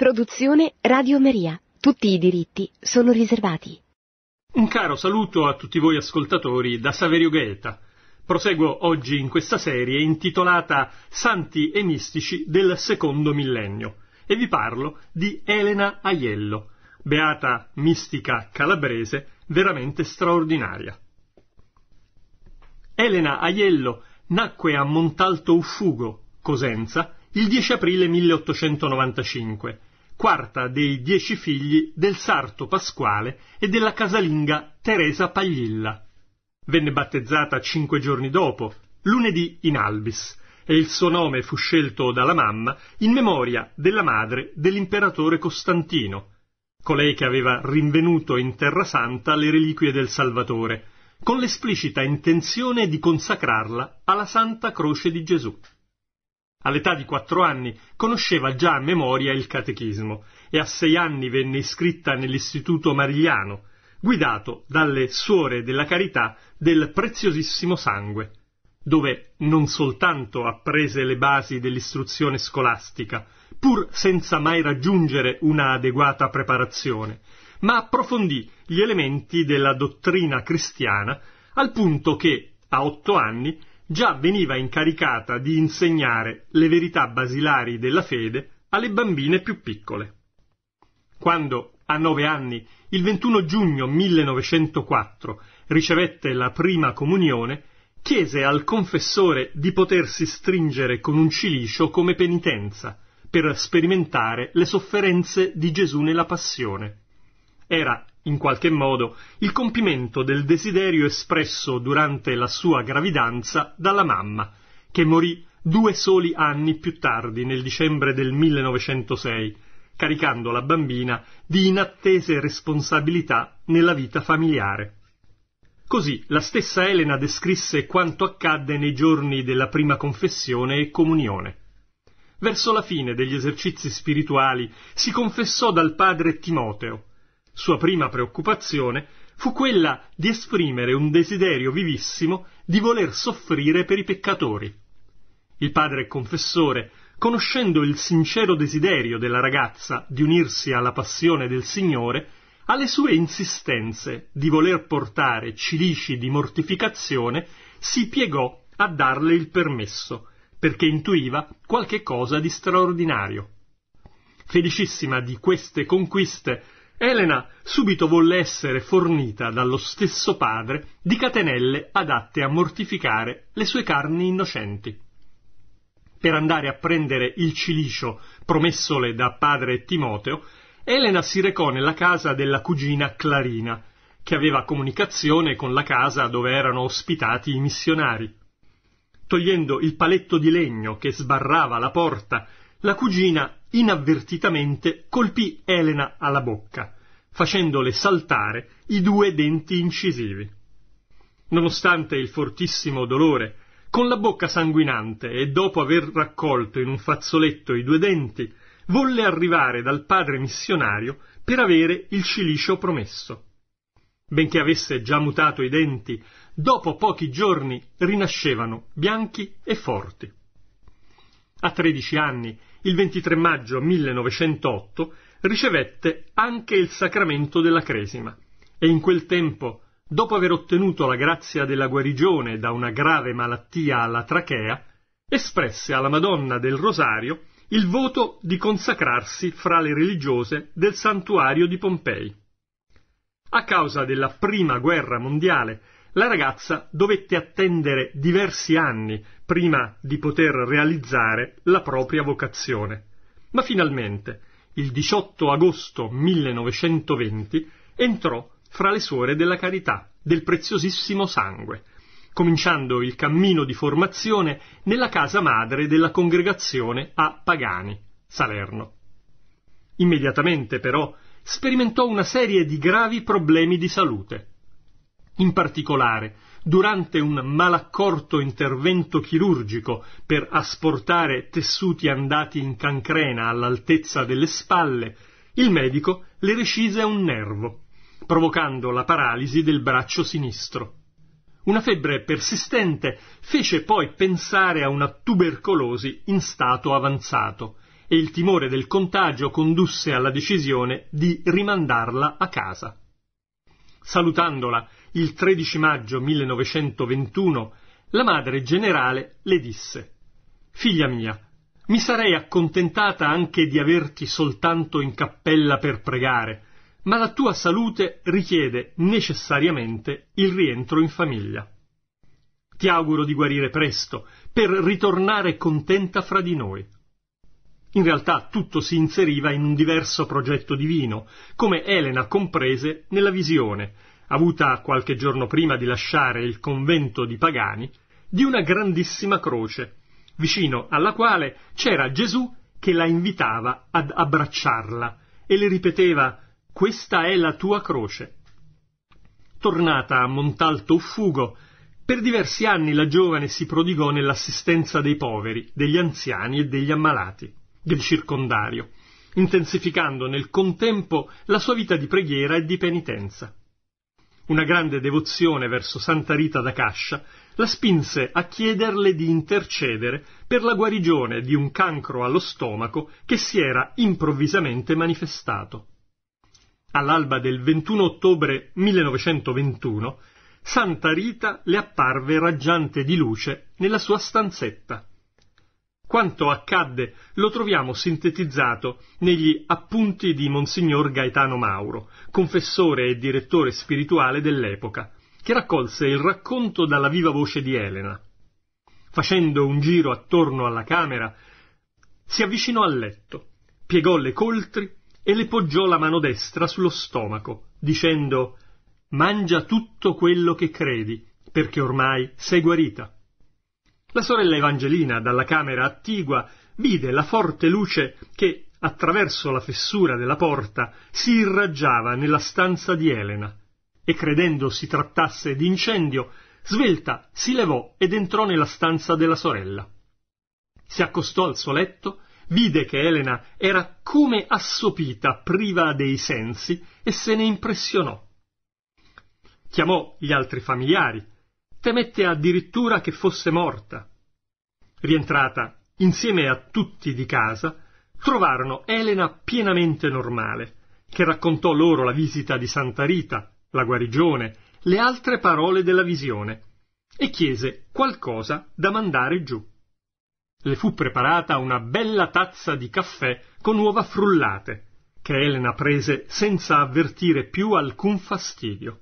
Produzione Radio Maria. Tutti i diritti sono riservati. Un caro saluto a tutti voi ascoltatori da Saverio Gaeta. Proseguo oggi in questa serie intitolata Santi e mistici del secondo millennio e vi parlo di Elena Aiello, beata mistica calabrese veramente straordinaria. Elena Aiello nacque a Montalto Uffugo, Cosenza, il 10 aprile 1895 quarta dei dieci figli del sarto Pasquale e della casalinga Teresa Paglilla. Venne battezzata cinque giorni dopo, lunedì in Albis, e il suo nome fu scelto dalla mamma in memoria della madre dell'imperatore Costantino, colei che aveva rinvenuto in Terra Santa le reliquie del Salvatore, con l'esplicita intenzione di consacrarla alla Santa Croce di Gesù. All'età di quattro anni conosceva già a memoria il catechismo e a sei anni venne iscritta nell'Istituto Marigliano, guidato dalle suore della carità del preziosissimo sangue, dove non soltanto apprese le basi dell'istruzione scolastica, pur senza mai raggiungere una adeguata preparazione, ma approfondì gli elementi della dottrina cristiana al punto che, a otto anni, già veniva incaricata di insegnare le verità basilari della fede alle bambine più piccole. Quando, a nove anni, il 21 giugno 1904 ricevette la prima comunione, chiese al confessore di potersi stringere con un cilicio come penitenza, per sperimentare le sofferenze di Gesù nella passione. Era in qualche modo, il compimento del desiderio espresso durante la sua gravidanza dalla mamma, che morì due soli anni più tardi, nel dicembre del 1906, caricando la bambina di inattese responsabilità nella vita familiare. Così la stessa Elena descrisse quanto accadde nei giorni della prima confessione e comunione. Verso la fine degli esercizi spirituali si confessò dal padre Timoteo, sua prima preoccupazione fu quella di esprimere un desiderio vivissimo di voler soffrire per i peccatori. Il padre confessore, conoscendo il sincero desiderio della ragazza di unirsi alla passione del Signore, alle sue insistenze di voler portare cilici di mortificazione, si piegò a darle il permesso, perché intuiva qualche cosa di straordinario. Felicissima di queste conquiste, Elena subito volle essere fornita dallo stesso padre di catenelle adatte a mortificare le sue carni innocenti. Per andare a prendere il cilicio promessole da padre Timoteo, Elena si recò nella casa della cugina Clarina, che aveva comunicazione con la casa dove erano ospitati i missionari. Togliendo il paletto di legno che sbarrava la porta, la cugina inavvertitamente colpì Elena alla bocca, facendole saltare i due denti incisivi. Nonostante il fortissimo dolore, con la bocca sanguinante e dopo aver raccolto in un fazzoletto i due denti, volle arrivare dal padre missionario per avere il cilicio promesso. Benché avesse già mutato i denti, dopo pochi giorni rinascevano bianchi e forti. A 13 anni, il 23 maggio 1908, ricevette anche il sacramento della Cresima e in quel tempo, dopo aver ottenuto la grazia della guarigione da una grave malattia alla trachea, espresse alla Madonna del Rosario il voto di consacrarsi fra le religiose del santuario di Pompei. A causa della prima guerra mondiale la ragazza dovette attendere diversi anni prima di poter realizzare la propria vocazione. Ma finalmente, il 18 agosto 1920, entrò fra le suore della carità, del preziosissimo sangue, cominciando il cammino di formazione nella casa madre della congregazione a Pagani, Salerno. Immediatamente però sperimentò una serie di gravi problemi di salute, in particolare, durante un malaccorto intervento chirurgico per asportare tessuti andati in cancrena all'altezza delle spalle, il medico le recise un nervo, provocando la paralisi del braccio sinistro. Una febbre persistente fece poi pensare a una tubercolosi in stato avanzato e il timore del contagio condusse alla decisione di rimandarla a casa. Salutandola il 13 maggio 1921, la madre generale le disse Figlia mia, mi sarei accontentata anche di averti soltanto in cappella per pregare, ma la tua salute richiede necessariamente il rientro in famiglia. Ti auguro di guarire presto, per ritornare contenta fra di noi. In realtà tutto si inseriva in un diverso progetto divino, come Elena comprese nella visione, avuta qualche giorno prima di lasciare il convento di pagani, di una grandissima croce, vicino alla quale c'era Gesù che la invitava ad abbracciarla e le ripeteva Questa è la tua croce. Tornata a Montalto Uffugo, per diversi anni la giovane si prodigò nell'assistenza dei poveri, degli anziani e degli ammalati del circondario, intensificando nel contempo la sua vita di preghiera e di penitenza. Una grande devozione verso Santa Rita da Cascia la spinse a chiederle di intercedere per la guarigione di un cancro allo stomaco che si era improvvisamente manifestato. All'alba del 21 ottobre 1921, Santa Rita le apparve raggiante di luce nella sua stanzetta. Quanto accadde lo troviamo sintetizzato negli appunti di Monsignor Gaetano Mauro, confessore e direttore spirituale dell'epoca, che raccolse il racconto dalla viva voce di Elena. Facendo un giro attorno alla camera, si avvicinò al letto, piegò le coltri e le poggiò la mano destra sullo stomaco, dicendo Mangia tutto quello che credi, perché ormai sei guarita. La sorella Evangelina, dalla camera attigua, vide la forte luce che, attraverso la fessura della porta, si irraggiava nella stanza di Elena, e credendo si trattasse d'incendio, svelta si levò ed entrò nella stanza della sorella. Si accostò al suo letto, vide che Elena era come assopita, priva dei sensi, e se ne impressionò. Chiamò gli altri familiari, temette addirittura che fosse morta. Rientrata insieme a tutti di casa, trovarono Elena pienamente normale, che raccontò loro la visita di Santa Rita, la guarigione, le altre parole della visione, e chiese qualcosa da mandare giù. Le fu preparata una bella tazza di caffè con uova frullate, che Elena prese senza avvertire più alcun fastidio.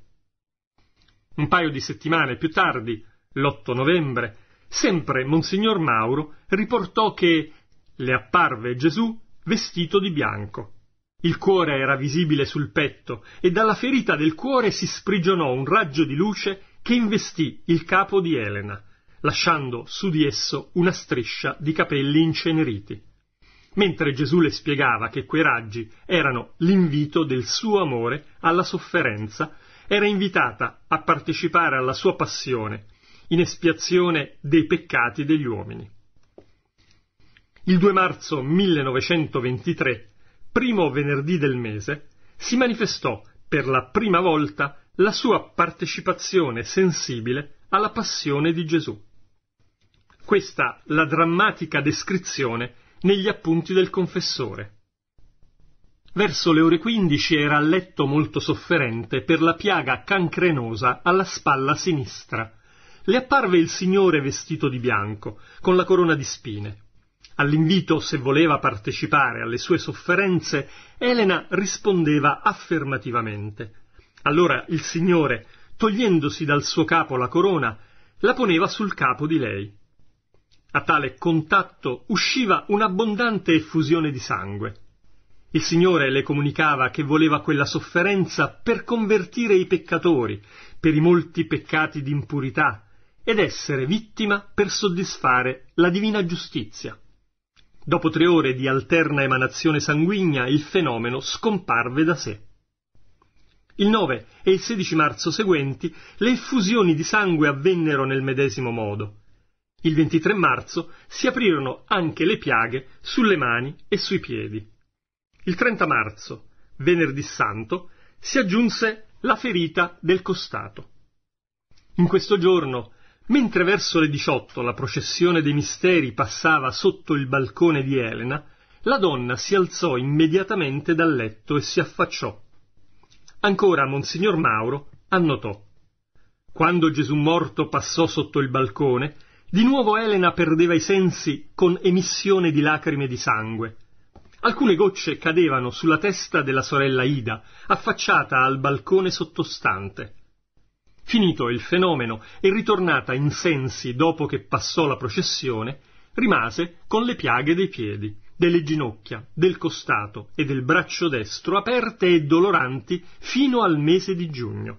Un paio di settimane più tardi, l'8 novembre, sempre Monsignor Mauro riportò che le apparve Gesù vestito di bianco. Il cuore era visibile sul petto e dalla ferita del cuore si sprigionò un raggio di luce che investì il capo di Elena, lasciando su di esso una striscia di capelli inceneriti. Mentre Gesù le spiegava che quei raggi erano l'invito del suo amore alla sofferenza era invitata a partecipare alla sua passione in espiazione dei peccati degli uomini. Il 2 marzo 1923, primo venerdì del mese, si manifestò per la prima volta la sua partecipazione sensibile alla passione di Gesù. Questa la drammatica descrizione negli appunti del confessore. Verso le ore 15 era a letto molto sofferente per la piaga cancrenosa alla spalla sinistra. Le apparve il signore vestito di bianco, con la corona di spine. All'invito, se voleva partecipare alle sue sofferenze, Elena rispondeva affermativamente. Allora il signore, togliendosi dal suo capo la corona, la poneva sul capo di lei. A tale contatto usciva un'abbondante effusione di sangue. Il Signore le comunicava che voleva quella sofferenza per convertire i peccatori, per i molti peccati di impurità, ed essere vittima per soddisfare la divina giustizia. Dopo tre ore di alterna emanazione sanguigna il fenomeno scomparve da sé. Il 9 e il 16 marzo seguenti le effusioni di sangue avvennero nel medesimo modo. Il 23 marzo si aprirono anche le piaghe sulle mani e sui piedi il 30 marzo, venerdì santo, si aggiunse la ferita del costato. In questo giorno, mentre verso le 18 la processione dei misteri passava sotto il balcone di Elena, la donna si alzò immediatamente dal letto e si affacciò. Ancora Monsignor Mauro annotò. Quando Gesù morto passò sotto il balcone, di nuovo Elena perdeva i sensi con emissione di lacrime di sangue, Alcune gocce cadevano sulla testa della sorella Ida, affacciata al balcone sottostante. Finito il fenomeno e ritornata in sensi dopo che passò la processione, rimase con le piaghe dei piedi, delle ginocchia, del costato e del braccio destro aperte e doloranti fino al mese di giugno.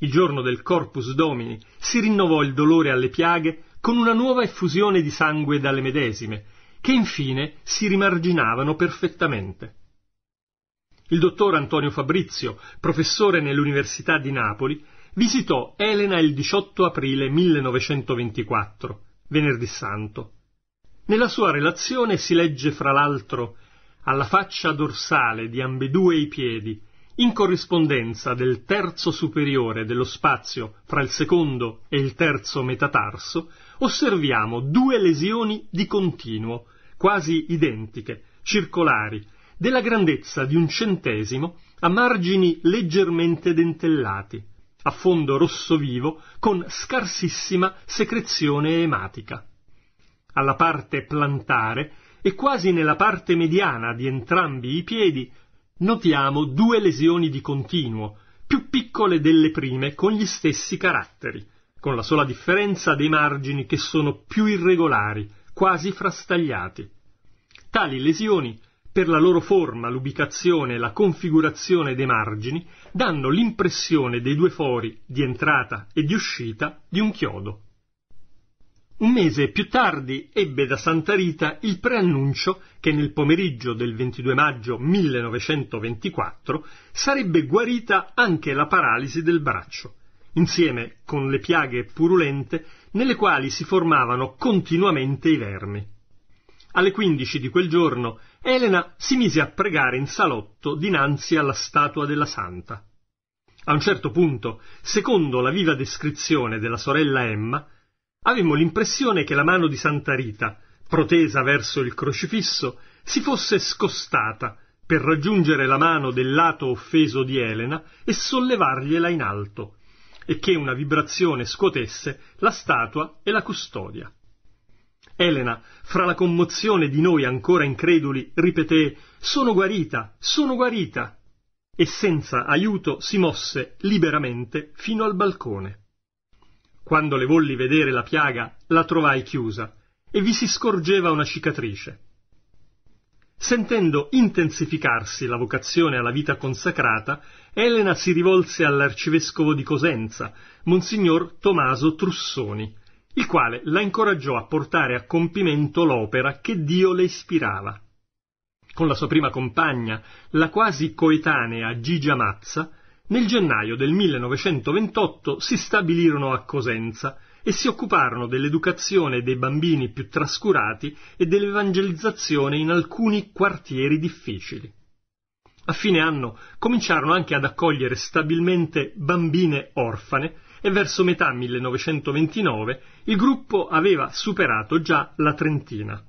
Il giorno del Corpus Domini si rinnovò il dolore alle piaghe con una nuova effusione di sangue dalle medesime che infine si rimarginavano perfettamente. Il dottor Antonio Fabrizio, professore nell'Università di Napoli, visitò Elena il 18 aprile 1924, venerdì santo. Nella sua relazione si legge fra l'altro alla faccia dorsale di ambedue i piedi, in corrispondenza del terzo superiore dello spazio fra il secondo e il terzo metatarso, osserviamo due lesioni di continuo, quasi identiche, circolari, della grandezza di un centesimo, a margini leggermente dentellati, a fondo rosso vivo, con scarsissima secrezione ematica. Alla parte plantare e quasi nella parte mediana di entrambi i piedi notiamo due lesioni di continuo, più piccole delle prime con gli stessi caratteri, con la sola differenza dei margini che sono più irregolari, quasi frastagliati. Tali lesioni, per la loro forma, l'ubicazione e la configurazione dei margini, danno l'impressione dei due fori di entrata e di uscita di un chiodo. Un mese più tardi ebbe da Santa Rita il preannuncio che nel pomeriggio del 22 maggio 1924 sarebbe guarita anche la paralisi del braccio, insieme con le piaghe purulente nelle quali si formavano continuamente i vermi. Alle 15 di quel giorno Elena si mise a pregare in salotto dinanzi alla statua della santa. A un certo punto, secondo la viva descrizione della sorella Emma, avemmo l'impressione che la mano di Santa Rita, protesa verso il crocifisso, si fosse scostata per raggiungere la mano del lato offeso di Elena e sollevargliela in alto, e che una vibrazione scuotesse la statua e la custodia. Elena, fra la commozione di noi ancora increduli, ripeté Sono guarita, sono guarita. E senza aiuto si mosse liberamente fino al balcone. Quando le volli vedere la piaga, la trovai chiusa e vi si scorgeva una cicatrice. Sentendo intensificarsi la vocazione alla vita consacrata, Elena si rivolse all'arcivescovo di Cosenza, monsignor Tommaso Trussoni, il quale la incoraggiò a portare a compimento l'opera che Dio le ispirava. Con la sua prima compagna, la quasi coetanea Gigia Mazza, nel gennaio del 1928 si stabilirono a Cosenza e si occuparono dell'educazione dei bambini più trascurati e dell'evangelizzazione in alcuni quartieri difficili. A fine anno cominciarono anche ad accogliere stabilmente bambine orfane e verso metà 1929 il gruppo aveva superato già la trentina.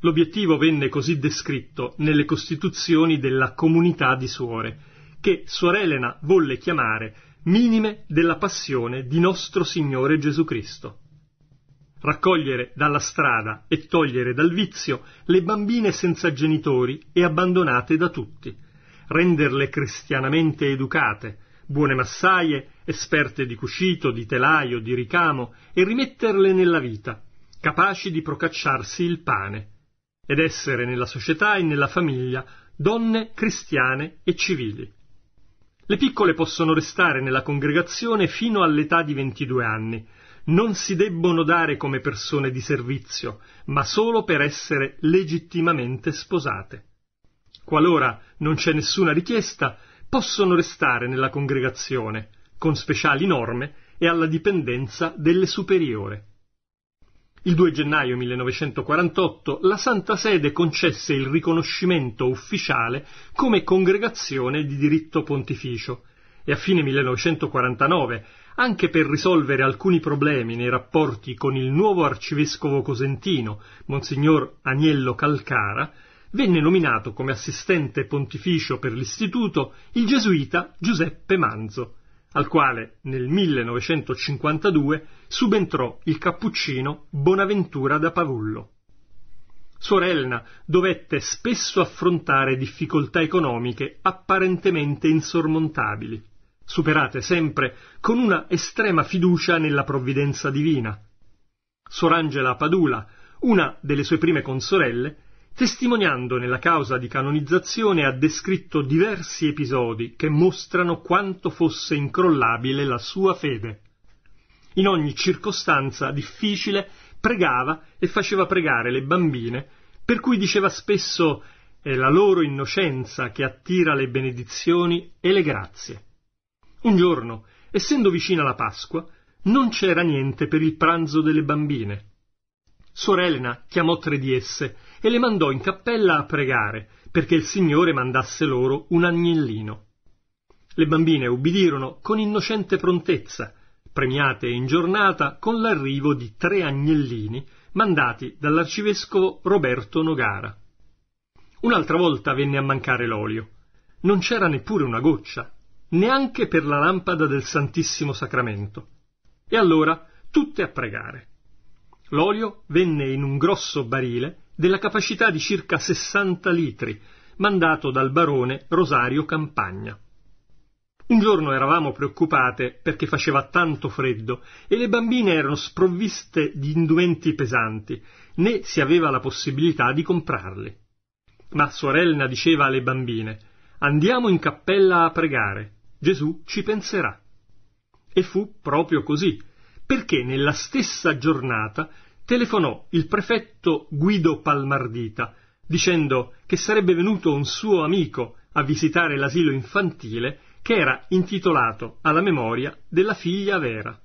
L'obiettivo venne così descritto nelle costituzioni della comunità di suore, che Suor Elena volle chiamare minime della passione di nostro Signore Gesù Cristo. Raccogliere dalla strada e togliere dal vizio le bambine senza genitori e abbandonate da tutti, renderle cristianamente educate, buone massaie, esperte di cucito, di telaio, di ricamo, e rimetterle nella vita, capaci di procacciarsi il pane, ed essere nella società e nella famiglia donne cristiane e civili. Le piccole possono restare nella congregazione fino all'età di 22 anni, non si debbono dare come persone di servizio, ma solo per essere legittimamente sposate. Qualora non c'è nessuna richiesta, possono restare nella congregazione, con speciali norme e alla dipendenza delle superiore. Il 2 gennaio 1948 la Santa Sede concesse il riconoscimento ufficiale come congregazione di diritto pontificio e a fine 1949, anche per risolvere alcuni problemi nei rapporti con il nuovo arcivescovo cosentino, Monsignor Agnello Calcara, venne nominato come assistente pontificio per l'istituto il gesuita Giuseppe Manzo, al quale nel 1952 subentrò il cappuccino Bonaventura da Pavullo. Suor Sorella dovette spesso affrontare difficoltà economiche apparentemente insormontabili, superate sempre con una estrema fiducia nella provvidenza divina. Suor Angela Padula, una delle sue prime consorelle, Testimoniando nella causa di canonizzazione ha descritto diversi episodi che mostrano quanto fosse incrollabile la sua fede. In ogni circostanza difficile pregava e faceva pregare le bambine, per cui diceva spesso è la loro innocenza che attira le benedizioni e le grazie. Un giorno, essendo vicina la Pasqua, non c'era niente per il pranzo delle bambine. Sor chiamò tre di esse e le mandò in cappella a pregare perché il Signore mandasse loro un agnellino. Le bambine ubbidirono con innocente prontezza, premiate in giornata con l'arrivo di tre agnellini mandati dall'arcivescovo Roberto Nogara. Un'altra volta venne a mancare l'olio. Non c'era neppure una goccia, neanche per la lampada del Santissimo Sacramento. E allora tutte a pregare. L'olio venne in un grosso barile della capacità di circa 60 litri, mandato dal barone Rosario Campagna. Un giorno eravamo preoccupate perché faceva tanto freddo e le bambine erano sprovviste di indumenti pesanti, né si aveva la possibilità di comprarli. Ma sorella diceva alle bambine Andiamo in cappella a pregare, Gesù ci penserà. E fu proprio così perché nella stessa giornata telefonò il prefetto Guido Palmardita dicendo che sarebbe venuto un suo amico a visitare l'asilo infantile che era intitolato alla memoria della figlia Vera.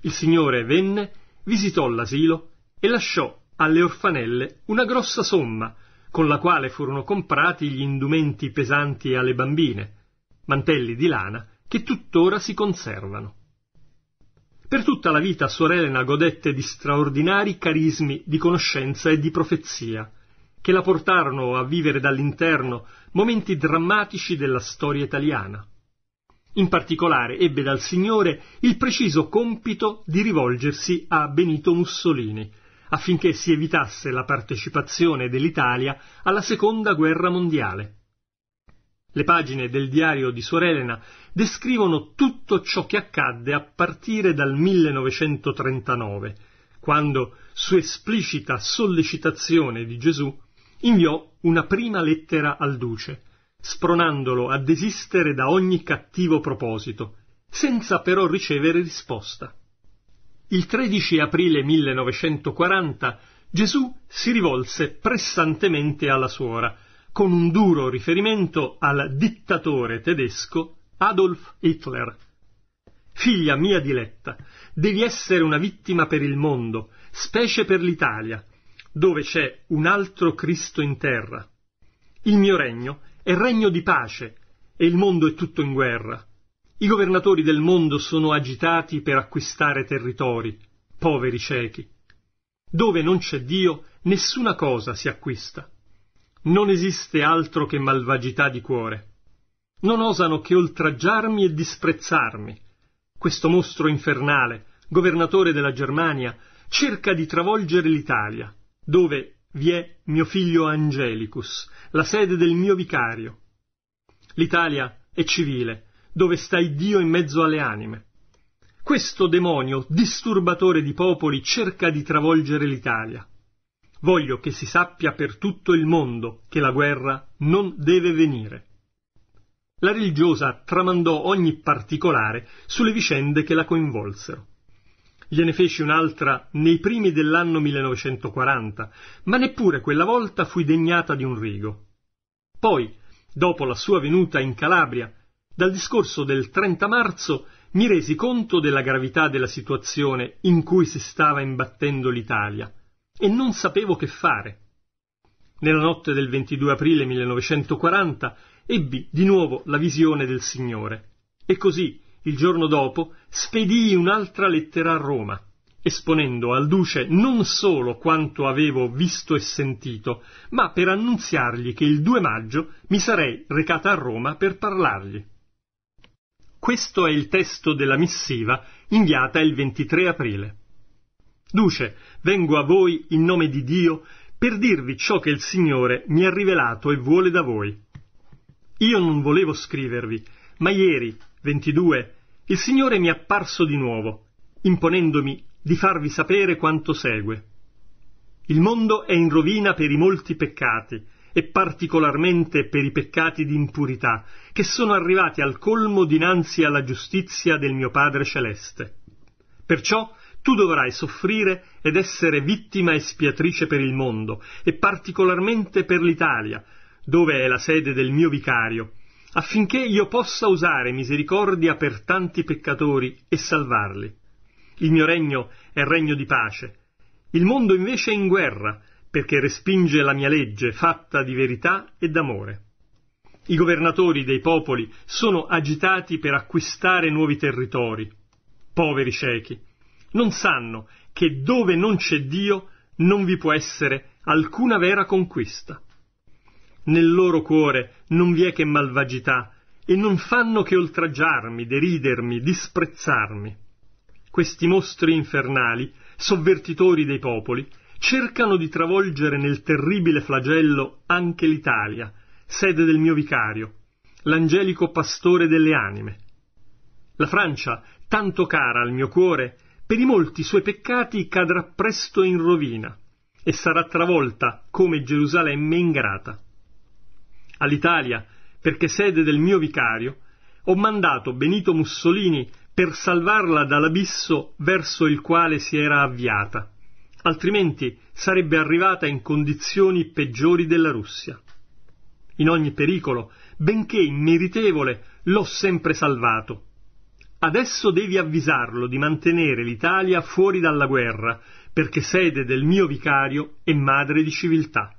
Il signore venne, visitò l'asilo e lasciò alle orfanelle una grossa somma con la quale furono comprati gli indumenti pesanti alle bambine, mantelli di lana che tuttora si conservano. Per tutta la vita Suor Elena godette di straordinari carismi di conoscenza e di profezia, che la portarono a vivere dall'interno momenti drammatici della storia italiana. In particolare ebbe dal Signore il preciso compito di rivolgersi a Benito Mussolini, affinché si evitasse la partecipazione dell'Italia alla Seconda Guerra Mondiale. Le pagine del diario di Suor Elena descrivono tutto ciò che accadde a partire dal 1939, quando, su esplicita sollecitazione di Gesù, inviò una prima lettera al duce, spronandolo a desistere da ogni cattivo proposito, senza però ricevere risposta. Il 13 aprile 1940 Gesù si rivolse pressantemente alla suora, con un duro riferimento al dittatore tedesco Adolf Hitler. Figlia mia diletta, devi essere una vittima per il mondo, specie per l'Italia, dove c'è un altro Cristo in terra. Il mio regno è regno di pace e il mondo è tutto in guerra. I governatori del mondo sono agitati per acquistare territori, poveri ciechi. Dove non c'è Dio, nessuna cosa si acquista non esiste altro che malvagità di cuore. Non osano che oltraggiarmi e disprezzarmi. Questo mostro infernale, governatore della Germania, cerca di travolgere l'Italia, dove vi è mio figlio Angelicus, la sede del mio vicario. L'Italia è civile, dove sta il Dio in mezzo alle anime. Questo demonio, disturbatore di popoli, cerca di travolgere l'Italia. Voglio che si sappia per tutto il mondo che la guerra non deve venire. La religiosa tramandò ogni particolare sulle vicende che la coinvolsero. Gliene feci un'altra nei primi dell'anno 1940, ma neppure quella volta fui degnata di un rigo. Poi, dopo la sua venuta in Calabria, dal discorso del 30 marzo mi resi conto della gravità della situazione in cui si stava imbattendo l'Italia e non sapevo che fare. Nella notte del 22 aprile 1940 ebbi di nuovo la visione del Signore e così, il giorno dopo, spedii un'altra lettera a Roma, esponendo al duce non solo quanto avevo visto e sentito, ma per annunziargli che il 2 maggio mi sarei recata a Roma per parlargli. Questo è il testo della missiva inviata il 23 aprile. Duce, vengo a voi in nome di Dio per dirvi ciò che il Signore mi ha rivelato e vuole da voi. Io non volevo scrivervi, ma ieri, 22, il Signore mi è apparso di nuovo, imponendomi di farvi sapere quanto segue. Il mondo è in rovina per i molti peccati, e particolarmente per i peccati di impurità, che sono arrivati al colmo dinanzi alla giustizia del mio Padre Celeste. Perciò tu dovrai soffrire ed essere vittima espiatrice per il mondo, e particolarmente per l'Italia, dove è la sede del mio vicario, affinché io possa usare misericordia per tanti peccatori e salvarli. Il mio regno è regno di pace. Il mondo invece è in guerra, perché respinge la mia legge fatta di verità e d'amore. I governatori dei popoli sono agitati per acquistare nuovi territori. Poveri ciechi, non sanno che dove non c'è Dio non vi può essere alcuna vera conquista. Nel loro cuore non vi è che malvagità e non fanno che oltraggiarmi, deridermi, disprezzarmi. Questi mostri infernali, sovvertitori dei popoli, cercano di travolgere nel terribile flagello anche l'Italia, sede del mio vicario, l'angelico pastore delle anime. La Francia, tanto cara al mio cuore, per i molti suoi peccati cadrà presto in rovina e sarà travolta come Gerusalemme ingrata. All'Italia, perché sede del mio vicario, ho mandato Benito Mussolini per salvarla dall'abisso verso il quale si era avviata, altrimenti sarebbe arrivata in condizioni peggiori della Russia. In ogni pericolo, benché immeritevole, l'ho sempre salvato Adesso devi avvisarlo di mantenere l'Italia fuori dalla guerra, perché sede del mio vicario e madre di civiltà.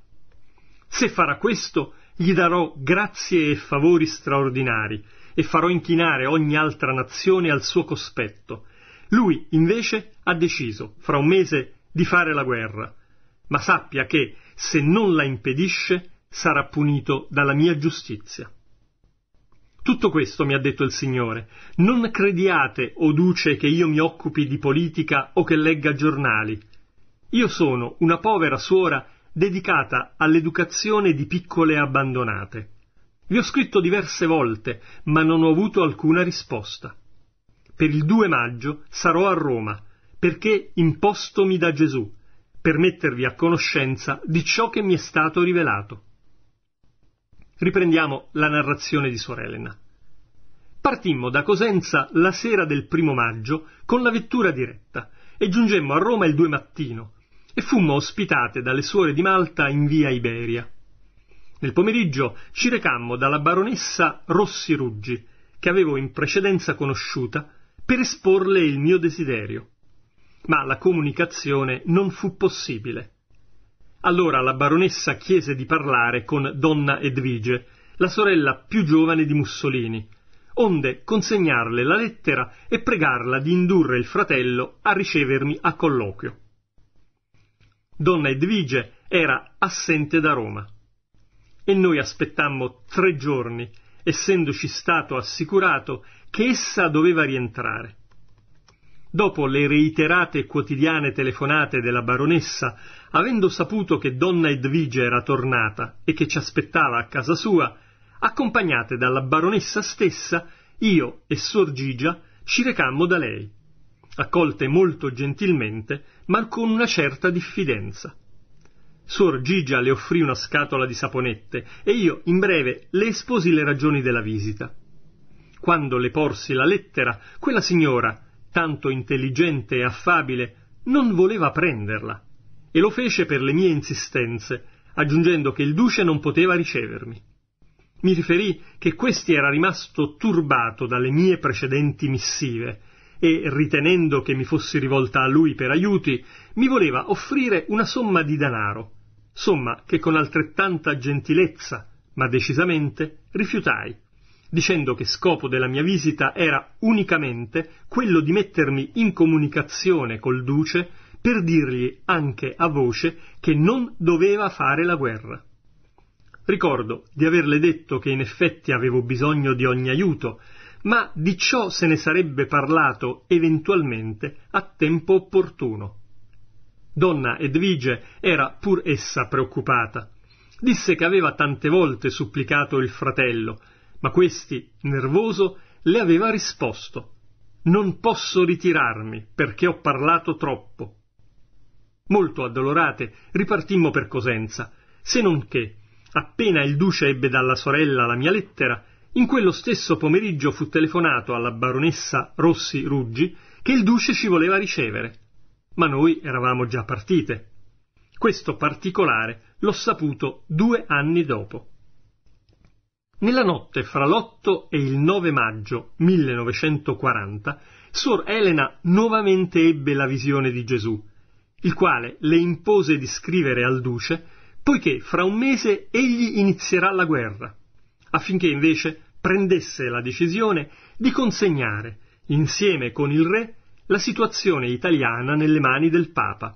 Se farà questo, gli darò grazie e favori straordinari, e farò inchinare ogni altra nazione al suo cospetto. Lui, invece, ha deciso, fra un mese, di fare la guerra. Ma sappia che, se non la impedisce, sarà punito dalla mia giustizia. Tutto questo mi ha detto il Signore. Non crediate, o duce, che io mi occupi di politica o che legga giornali. Io sono una povera suora dedicata all'educazione di piccole abbandonate. Vi ho scritto diverse volte, ma non ho avuto alcuna risposta. Per il 2 maggio sarò a Roma, perché impostomi da Gesù, per mettervi a conoscenza di ciò che mi è stato rivelato. Riprendiamo la narrazione di Suor Elena. Partimmo da Cosenza la sera del primo maggio con la vettura diretta e giungemmo a Roma il 2 mattino e fummo ospitate dalle suore di Malta in via Iberia. Nel pomeriggio ci recammo dalla baronessa Rossi Ruggi, che avevo in precedenza conosciuta, per esporle il mio desiderio. Ma la comunicazione non fu possibile. Allora la baronessa chiese di parlare con donna Edvige, la sorella più giovane di Mussolini, onde consegnarle la lettera e pregarla di indurre il fratello a ricevermi a colloquio. Donna Edvige era assente da Roma e noi aspettammo tre giorni, essendoci stato assicurato che essa doveva rientrare. Dopo le reiterate quotidiane telefonate della baronessa avendo saputo che donna Edvige era tornata e che ci aspettava a casa sua, accompagnate dalla baronessa stessa, io e Sor Gigia ci recammo da lei, accolte molto gentilmente, ma con una certa diffidenza. Sor Gigia le offrì una scatola di saponette e io, in breve, le esposi le ragioni della visita. Quando le porsi la lettera, quella signora, tanto intelligente e affabile, non voleva prenderla e lo fece per le mie insistenze, aggiungendo che il duce non poteva ricevermi. Mi riferì che questi era rimasto turbato dalle mie precedenti missive e, ritenendo che mi fossi rivolta a lui per aiuti, mi voleva offrire una somma di danaro, somma che con altrettanta gentilezza, ma decisamente, rifiutai, dicendo che scopo della mia visita era unicamente quello di mettermi in comunicazione col duce per dirgli anche a voce che non doveva fare la guerra. Ricordo di averle detto che in effetti avevo bisogno di ogni aiuto, ma di ciò se ne sarebbe parlato eventualmente a tempo opportuno. Donna Edvige era pur essa preoccupata. Disse che aveva tante volte supplicato il fratello, ma questi, nervoso, le aveva risposto Non posso ritirarmi perché ho parlato troppo. Molto addolorate ripartimmo per Cosenza, se non che, appena il duce ebbe dalla sorella la mia lettera, in quello stesso pomeriggio fu telefonato alla baronessa Rossi Ruggi che il duce ci voleva ricevere. Ma noi eravamo già partite. Questo particolare l'ho saputo due anni dopo. Nella notte fra l'8 e il 9 maggio 1940, Sor Elena nuovamente ebbe la visione di Gesù il quale le impose di scrivere al duce, poiché fra un mese egli inizierà la guerra, affinché invece prendesse la decisione di consegnare, insieme con il re, la situazione italiana nelle mani del Papa,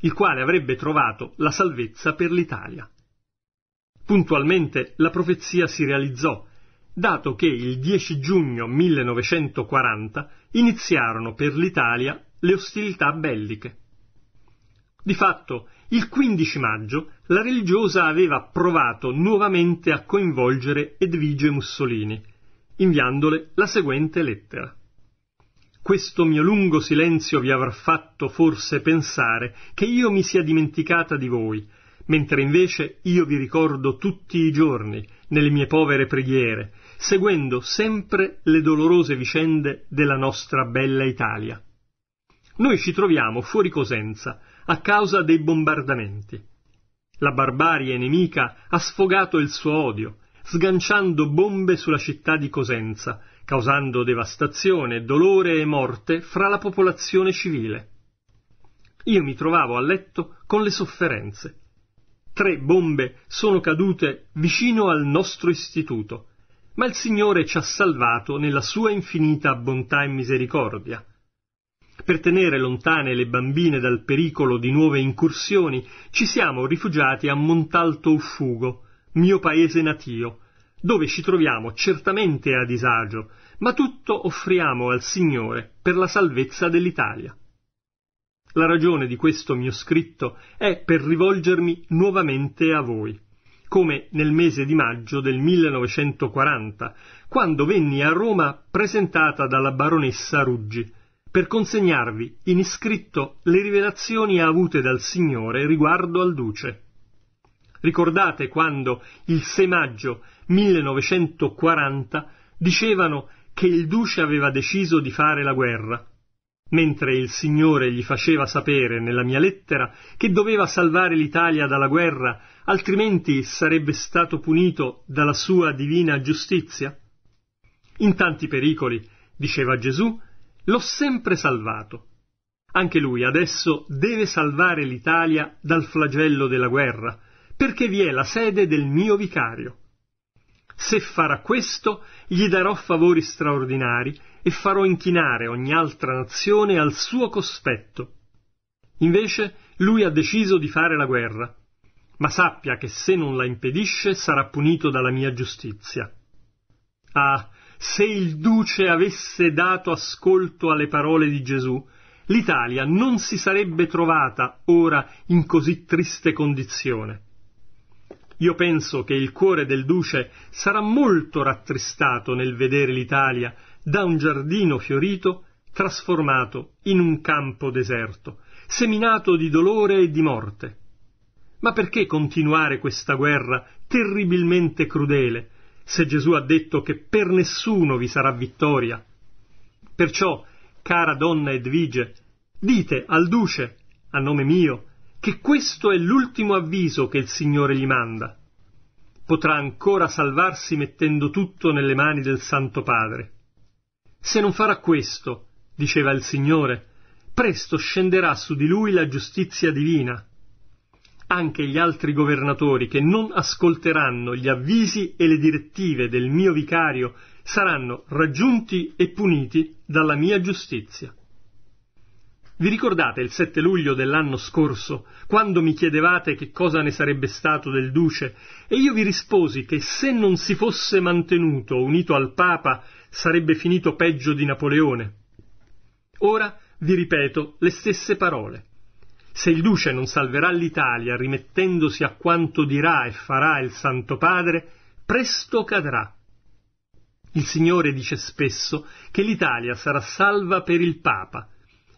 il quale avrebbe trovato la salvezza per l'Italia. Puntualmente la profezia si realizzò, dato che il 10 giugno 1940 iniziarono per l'Italia le ostilità belliche. Di fatto, il 15 maggio la religiosa aveva provato nuovamente a coinvolgere Edvige Mussolini, inviandole la seguente lettera. Questo mio lungo silenzio vi avrà fatto forse pensare che io mi sia dimenticata di voi, mentre invece io vi ricordo tutti i giorni nelle mie povere preghiere, seguendo sempre le dolorose vicende della nostra bella Italia. Noi ci troviamo fuori Cosenza, a causa dei bombardamenti. La barbarie nemica ha sfogato il suo odio, sganciando bombe sulla città di Cosenza, causando devastazione, dolore e morte fra la popolazione civile. Io mi trovavo a letto con le sofferenze. Tre bombe sono cadute vicino al nostro istituto, ma il Signore ci ha salvato nella sua infinita bontà e misericordia, per tenere lontane le bambine dal pericolo di nuove incursioni, ci siamo rifugiati a Montalto Uffugo, mio paese natio, dove ci troviamo certamente a disagio, ma tutto offriamo al Signore per la salvezza dell'Italia. La ragione di questo mio scritto è per rivolgermi nuovamente a voi, come nel mese di maggio del 1940, quando venni a Roma presentata dalla baronessa Ruggi, per consegnarvi in iscritto le rivelazioni avute dal Signore riguardo al Duce. Ricordate quando il 6 maggio 1940 dicevano che il Duce aveva deciso di fare la guerra, mentre il Signore gli faceva sapere nella mia lettera che doveva salvare l'Italia dalla guerra, altrimenti sarebbe stato punito dalla sua divina giustizia? In tanti pericoli, diceva Gesù, l'ho sempre salvato. Anche lui adesso deve salvare l'Italia dal flagello della guerra, perché vi è la sede del mio vicario. Se farà questo, gli darò favori straordinari e farò inchinare ogni altra nazione al suo cospetto. Invece lui ha deciso di fare la guerra, ma sappia che se non la impedisce sarà punito dalla mia giustizia. Ah, se il duce avesse dato ascolto alle parole di Gesù, l'Italia non si sarebbe trovata ora in così triste condizione. Io penso che il cuore del duce sarà molto rattristato nel vedere l'Italia da un giardino fiorito trasformato in un campo deserto, seminato di dolore e di morte. Ma perché continuare questa guerra terribilmente crudele, se Gesù ha detto che per nessuno vi sarà vittoria. Perciò, cara donna Edvige, dite al duce, a nome mio, che questo è l'ultimo avviso che il Signore gli manda. Potrà ancora salvarsi mettendo tutto nelle mani del Santo Padre. Se non farà questo, diceva il Signore, presto scenderà su di lui la giustizia divina anche gli altri governatori che non ascolteranno gli avvisi e le direttive del mio vicario saranno raggiunti e puniti dalla mia giustizia. Vi ricordate il 7 luglio dell'anno scorso, quando mi chiedevate che cosa ne sarebbe stato del duce, e io vi risposi che se non si fosse mantenuto unito al Papa sarebbe finito peggio di Napoleone? Ora vi ripeto le stesse parole. Se il Duce non salverà l'Italia rimettendosi a quanto dirà e farà il Santo Padre, presto cadrà. Il Signore dice spesso che l'Italia sarà salva per il Papa,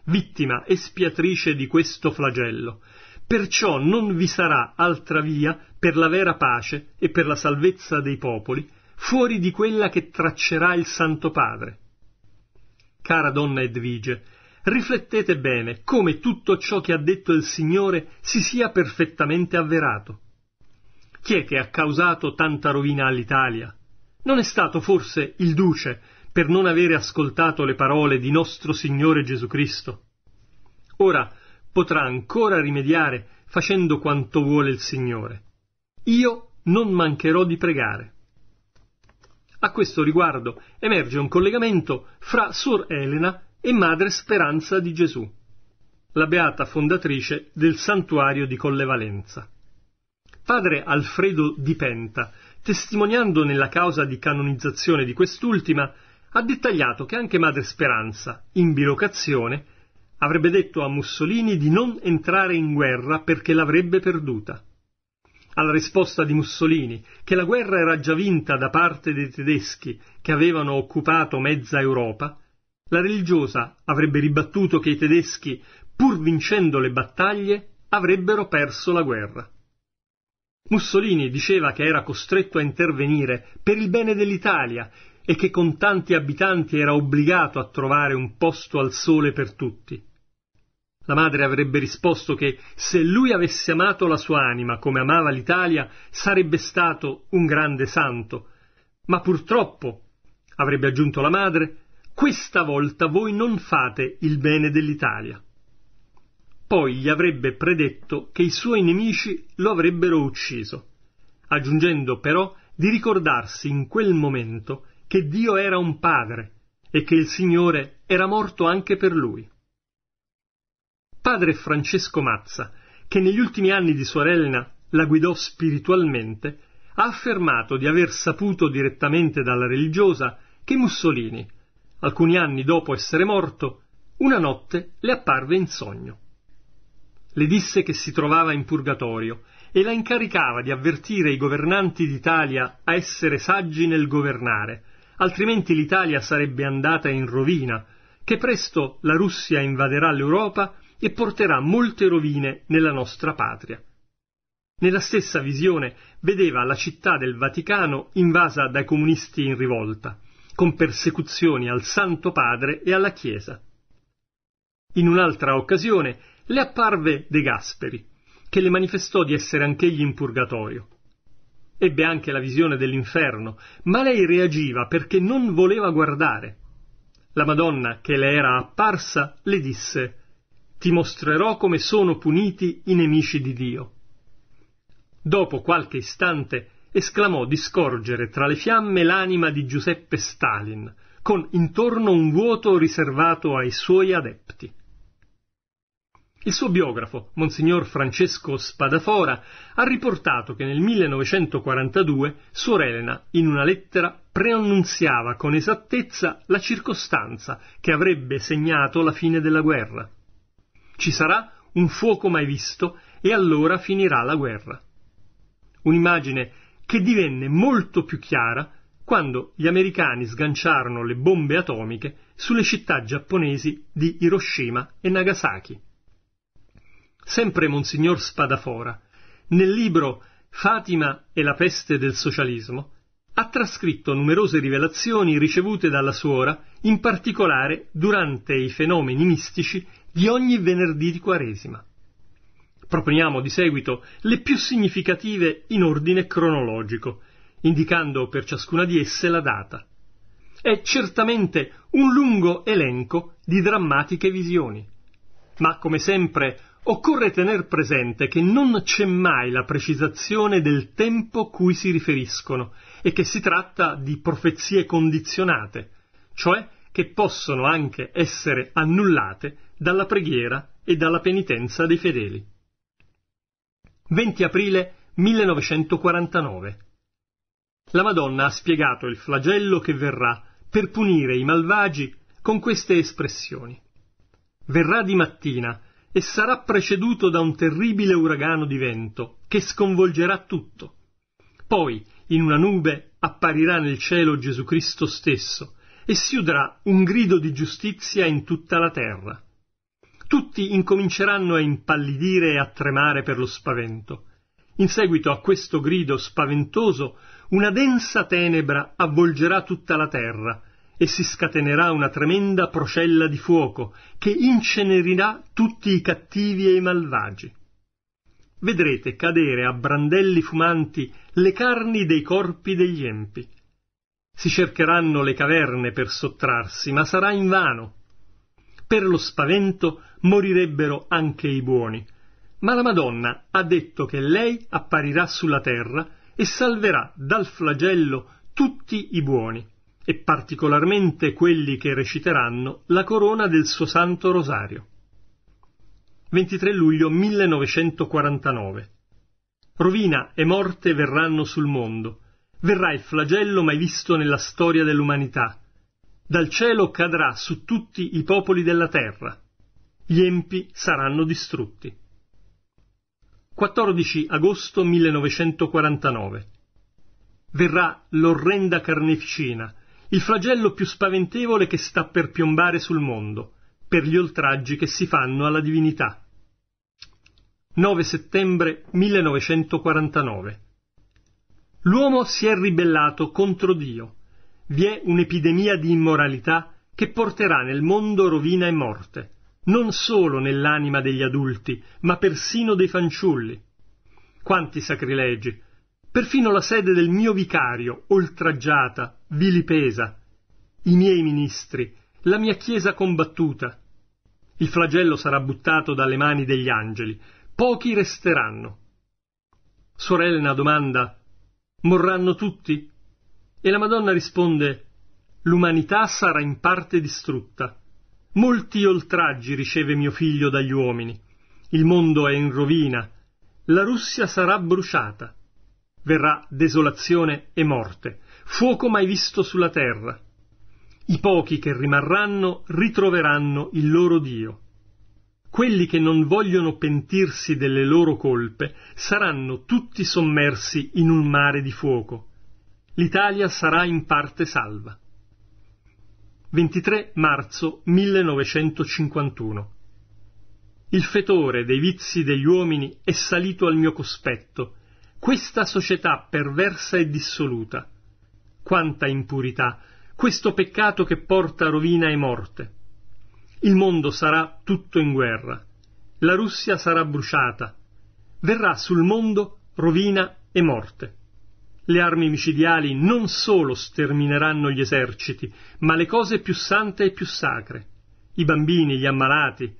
vittima espiatrice di questo flagello. Perciò non vi sarà altra via per la vera pace e per la salvezza dei popoli fuori di quella che traccerà il Santo Padre. Cara donna Edvige, riflettete bene come tutto ciò che ha detto il Signore si sia perfettamente avverato. Chi è che ha causato tanta rovina all'Italia? Non è stato forse il Duce per non avere ascoltato le parole di nostro Signore Gesù Cristo? Ora potrà ancora rimediare facendo quanto vuole il Signore. Io non mancherò di pregare. A questo riguardo emerge un collegamento fra Sor Elena e madre speranza di Gesù, la beata fondatrice del santuario di Collevalenza. Padre Alfredo Di Penta, testimoniando nella causa di canonizzazione di quest'ultima, ha dettagliato che anche Madre Speranza, in bilocazione, avrebbe detto a Mussolini di non entrare in guerra perché l'avrebbe perduta. Alla risposta di Mussolini, che la guerra era già vinta da parte dei tedeschi che avevano occupato mezza Europa, la religiosa avrebbe ribattuto che i tedeschi, pur vincendo le battaglie, avrebbero perso la guerra. Mussolini diceva che era costretto a intervenire per il bene dell'Italia e che con tanti abitanti era obbligato a trovare un posto al sole per tutti. La madre avrebbe risposto che se lui avesse amato la sua anima come amava l'Italia sarebbe stato un grande santo, ma purtroppo, avrebbe aggiunto la madre, questa volta voi non fate il bene dell'Italia. Poi gli avrebbe predetto che i suoi nemici lo avrebbero ucciso, aggiungendo però di ricordarsi in quel momento che Dio era un padre e che il Signore era morto anche per lui. Padre Francesco Mazza, che negli ultimi anni di sorella la guidò spiritualmente, ha affermato di aver saputo direttamente dalla religiosa che Mussolini, alcuni anni dopo essere morto, una notte le apparve in sogno. Le disse che si trovava in purgatorio e la incaricava di avvertire i governanti d'Italia a essere saggi nel governare, altrimenti l'Italia sarebbe andata in rovina, che presto la Russia invaderà l'Europa e porterà molte rovine nella nostra patria. Nella stessa visione vedeva la città del Vaticano invasa dai comunisti in rivolta con persecuzioni al Santo Padre e alla Chiesa. In un'altra occasione le apparve De Gasperi, che le manifestò di essere anch'egli in purgatorio. Ebbe anche la visione dell'inferno, ma lei reagiva perché non voleva guardare. La Madonna, che le era apparsa, le disse Ti mostrerò come sono puniti i nemici di Dio. Dopo qualche istante esclamò di scorgere tra le fiamme l'anima di Giuseppe Stalin, con intorno un vuoto riservato ai suoi adepti. Il suo biografo, Monsignor Francesco Spadafora, ha riportato che nel 1942 Suor Elena, in una lettera, preannunziava con esattezza la circostanza che avrebbe segnato la fine della guerra. Ci sarà un fuoco mai visto e allora finirà la guerra. Un'immagine che divenne molto più chiara quando gli americani sganciarono le bombe atomiche sulle città giapponesi di Hiroshima e Nagasaki. Sempre Monsignor Spadafora, nel libro Fatima e la peste del socialismo, ha trascritto numerose rivelazioni ricevute dalla suora, in particolare durante i fenomeni mistici di ogni venerdì di Quaresima. Proponiamo di seguito le più significative in ordine cronologico, indicando per ciascuna di esse la data. È certamente un lungo elenco di drammatiche visioni. Ma come sempre occorre tener presente che non c'è mai la precisazione del tempo cui si riferiscono e che si tratta di profezie condizionate, cioè che possono anche essere annullate dalla preghiera e dalla penitenza dei fedeli. 20 aprile 1949. La Madonna ha spiegato il flagello che verrà per punire i malvagi con queste espressioni. Verrà di mattina e sarà preceduto da un terribile uragano di vento che sconvolgerà tutto. Poi, in una nube, apparirà nel cielo Gesù Cristo stesso e si udrà un grido di giustizia in tutta la terra tutti incominceranno a impallidire e a tremare per lo spavento. In seguito a questo grido spaventoso, una densa tenebra avvolgerà tutta la terra e si scatenerà una tremenda procella di fuoco che incenerirà tutti i cattivi e i malvagi. Vedrete cadere a brandelli fumanti le carni dei corpi degli empi. Si cercheranno le caverne per sottrarsi, ma sarà invano per lo spavento morirebbero anche i buoni. Ma la Madonna ha detto che lei apparirà sulla terra e salverà dal flagello tutti i buoni, e particolarmente quelli che reciteranno la corona del suo Santo Rosario. 23 luglio 1949 Rovina e morte verranno sul mondo. Verrà il flagello mai visto nella storia dell'umanità, dal cielo cadrà su tutti i popoli della terra, gli empi saranno distrutti. 14 agosto 1949 Verrà l'orrenda carneficina, il flagello più spaventevole che sta per piombare sul mondo, per gli oltraggi che si fanno alla divinità. 9 settembre 1949 L'uomo si è ribellato contro Dio vi è un'epidemia di immoralità che porterà nel mondo rovina e morte, non solo nell'anima degli adulti, ma persino dei fanciulli. Quanti sacrilegi! Perfino la sede del mio vicario, oltraggiata, vilipesa, i miei ministri, la mia chiesa combattuta. Il flagello sarà buttato dalle mani degli angeli, pochi resteranno. Sorella domanda, morranno tutti? E la Madonna risponde L'umanità sarà in parte distrutta. Molti oltraggi riceve mio figlio dagli uomini. Il mondo è in rovina. La Russia sarà bruciata. Verrà desolazione e morte, fuoco mai visto sulla terra. I pochi che rimarranno ritroveranno il loro Dio. Quelli che non vogliono pentirsi delle loro colpe saranno tutti sommersi in un mare di fuoco. L'Italia sarà in parte salva. 23 marzo 1951. Il fetore dei vizi degli uomini è salito al mio cospetto. Questa società perversa e dissoluta. Quanta impurità, questo peccato che porta rovina e morte. Il mondo sarà tutto in guerra. La Russia sarà bruciata. Verrà sul mondo rovina e morte. Le armi micidiali non solo stermineranno gli eserciti, ma le cose più sante e più sacre, i bambini, gli ammalati.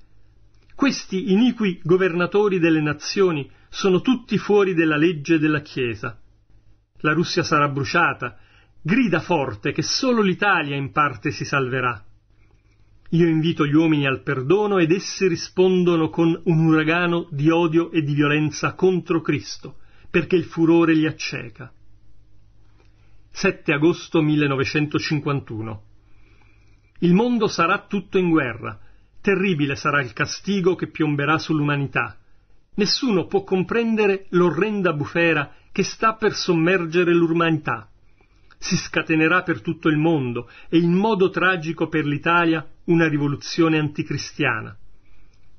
Questi iniqui governatori delle nazioni sono tutti fuori della legge della Chiesa. La Russia sarà bruciata, grida forte che solo l'Italia in parte si salverà. Io invito gli uomini al perdono ed essi rispondono con un uragano di odio e di violenza contro Cristo, perché il furore li acceca. 7 agosto 1951. Il mondo sarà tutto in guerra, terribile sarà il castigo che piomberà sull'umanità. Nessuno può comprendere l'orrenda bufera che sta per sommergere l'umanità. Si scatenerà per tutto il mondo e in modo tragico per l'Italia una rivoluzione anticristiana.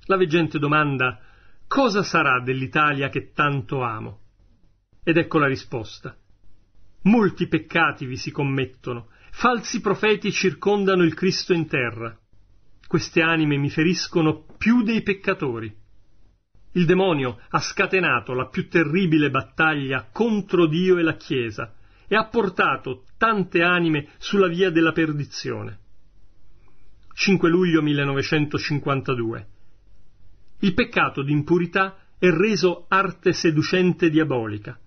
La veggente domanda cosa sarà dell'Italia che tanto amo? Ed ecco la risposta. Molti peccati vi si commettono, falsi profeti circondano il Cristo in terra. Queste anime mi feriscono più dei peccatori. Il demonio ha scatenato la più terribile battaglia contro Dio e la Chiesa e ha portato tante anime sulla via della perdizione. 5 luglio 1952. Il peccato di impurità è reso arte seducente diabolica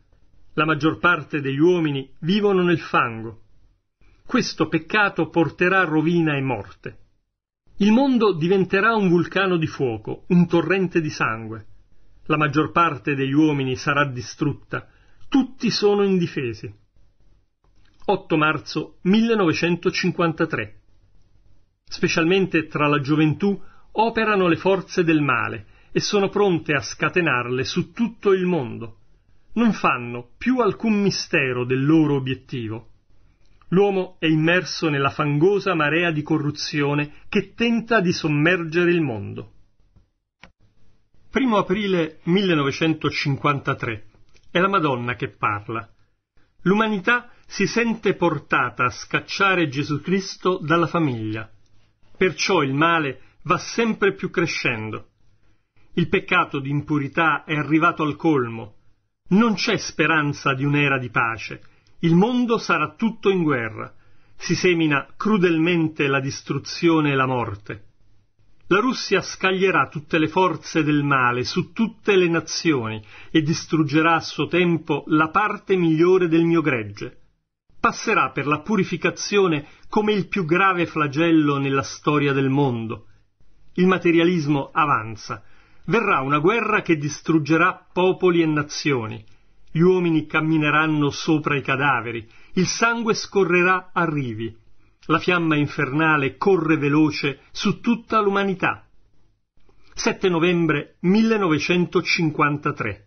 la maggior parte degli uomini vivono nel fango. Questo peccato porterà rovina e morte. Il mondo diventerà un vulcano di fuoco, un torrente di sangue. La maggior parte degli uomini sarà distrutta. Tutti sono indifesi. 8 marzo 1953. Specialmente tra la gioventù operano le forze del male e sono pronte a scatenarle su tutto il mondo non fanno più alcun mistero del loro obiettivo. L'uomo è immerso nella fangosa marea di corruzione che tenta di sommergere il mondo. 1 aprile 1953. È la Madonna che parla. L'umanità si sente portata a scacciare Gesù Cristo dalla famiglia. Perciò il male va sempre più crescendo. Il peccato di impurità è arrivato al colmo non c'è speranza di un'era di pace. Il mondo sarà tutto in guerra. Si semina crudelmente la distruzione e la morte. La Russia scaglierà tutte le forze del male su tutte le nazioni e distruggerà a suo tempo la parte migliore del mio gregge. Passerà per la purificazione come il più grave flagello nella storia del mondo. Il materialismo avanza, verrà una guerra che distruggerà popoli e nazioni. Gli uomini cammineranno sopra i cadaveri, il sangue scorrerà a rivi. La fiamma infernale corre veloce su tutta l'umanità. 7 novembre 1953.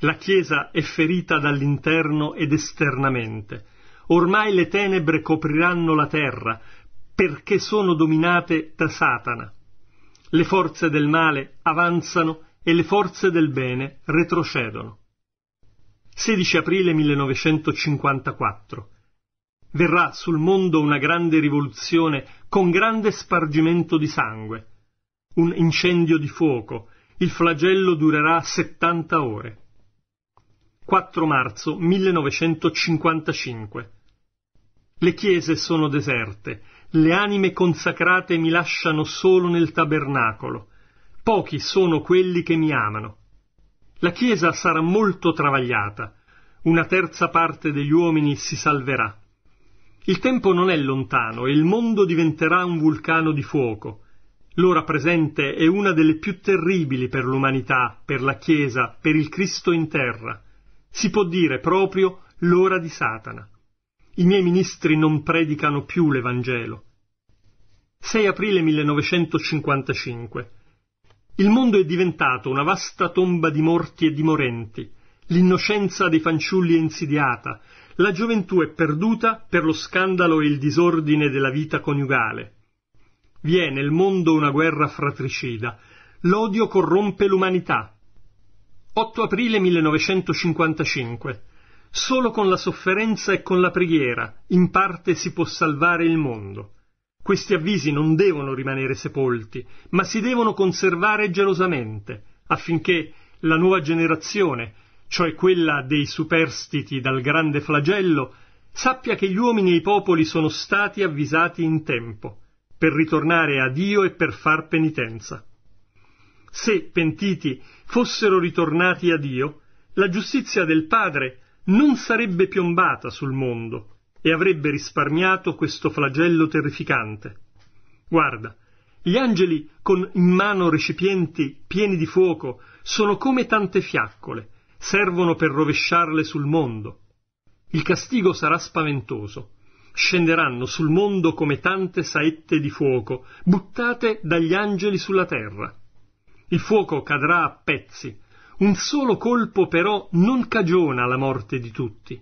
La Chiesa è ferita dall'interno ed esternamente. Ormai le tenebre copriranno la terra, perché sono dominate da Satana. Le forze del male avanzano e le forze del bene retrocedono. 16 aprile 1954. Verrà sul mondo una grande rivoluzione con grande spargimento di sangue, un incendio di fuoco, il flagello durerà 70 ore. 4 marzo 1955. Le chiese sono deserte, le anime consacrate mi lasciano solo nel tabernacolo, pochi sono quelli che mi amano. La Chiesa sarà molto travagliata, una terza parte degli uomini si salverà. Il tempo non è lontano e il mondo diventerà un vulcano di fuoco. L'ora presente è una delle più terribili per l'umanità, per la Chiesa, per il Cristo in terra. Si può dire proprio l'ora di Satana i miei ministri non predicano più l'Evangelo. 6 aprile 1955. Il mondo è diventato una vasta tomba di morti e di morenti. L'innocenza dei fanciulli è insidiata, la gioventù è perduta per lo scandalo e il disordine della vita coniugale. Vi è nel mondo una guerra fratricida. L'odio corrompe l'umanità. 8 aprile 1955. Solo con la sofferenza e con la preghiera in parte si può salvare il mondo. Questi avvisi non devono rimanere sepolti, ma si devono conservare gelosamente, affinché la nuova generazione, cioè quella dei superstiti dal grande flagello, sappia che gli uomini e i popoli sono stati avvisati in tempo, per ritornare a Dio e per far penitenza. Se, pentiti, fossero ritornati a Dio, la giustizia del Padre non sarebbe piombata sul mondo e avrebbe risparmiato questo flagello terrificante. Guarda, gli angeli con in mano recipienti pieni di fuoco sono come tante fiaccole, servono per rovesciarle sul mondo. Il castigo sarà spaventoso. Scenderanno sul mondo come tante saette di fuoco, buttate dagli angeli sulla terra. Il fuoco cadrà a pezzi, un solo colpo però non cagiona la morte di tutti.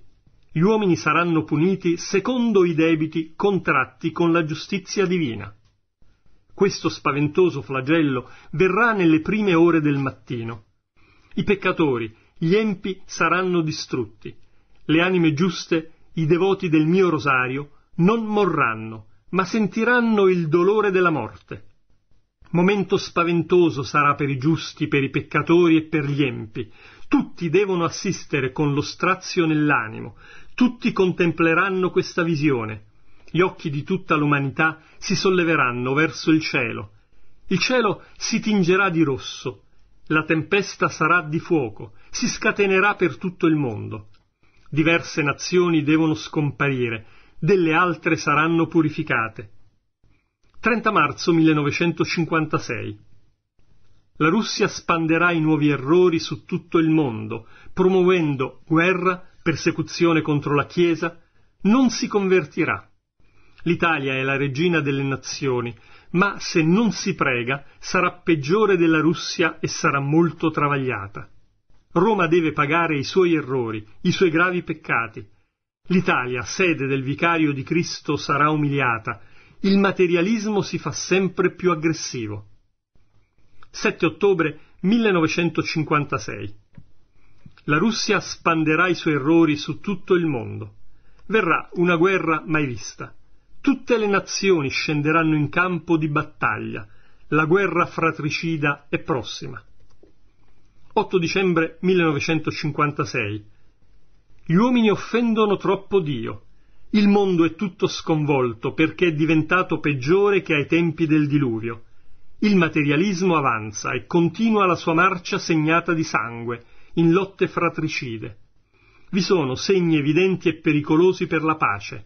Gli uomini saranno puniti secondo i debiti contratti con la giustizia divina. Questo spaventoso flagello verrà nelle prime ore del mattino. I peccatori, gli empi saranno distrutti. Le anime giuste, i devoti del mio rosario, non morranno, ma sentiranno il dolore della morte. Momento spaventoso sarà per i giusti, per i peccatori e per gli empi. Tutti devono assistere con lo strazio nell'animo, tutti contempleranno questa visione. Gli occhi di tutta l'umanità si solleveranno verso il cielo. Il cielo si tingerà di rosso, la tempesta sarà di fuoco, si scatenerà per tutto il mondo. Diverse nazioni devono scomparire, delle altre saranno purificate. 30 marzo 1956. La Russia spanderà i nuovi errori su tutto il mondo, promuovendo guerra, persecuzione contro la Chiesa, non si convertirà. L'Italia è la regina delle nazioni, ma se non si prega sarà peggiore della Russia e sarà molto travagliata. Roma deve pagare i suoi errori, i suoi gravi peccati. L'Italia, sede del vicario di Cristo, sarà umiliata, il materialismo si fa sempre più aggressivo. 7 ottobre 1956. La Russia spanderà i suoi errori su tutto il mondo. Verrà una guerra mai vista. Tutte le nazioni scenderanno in campo di battaglia. La guerra fratricida è prossima. 8 dicembre 1956. Gli uomini offendono troppo Dio il mondo è tutto sconvolto perché è diventato peggiore che ai tempi del diluvio. Il materialismo avanza e continua la sua marcia segnata di sangue, in lotte fratricide. Vi sono segni evidenti e pericolosi per la pace.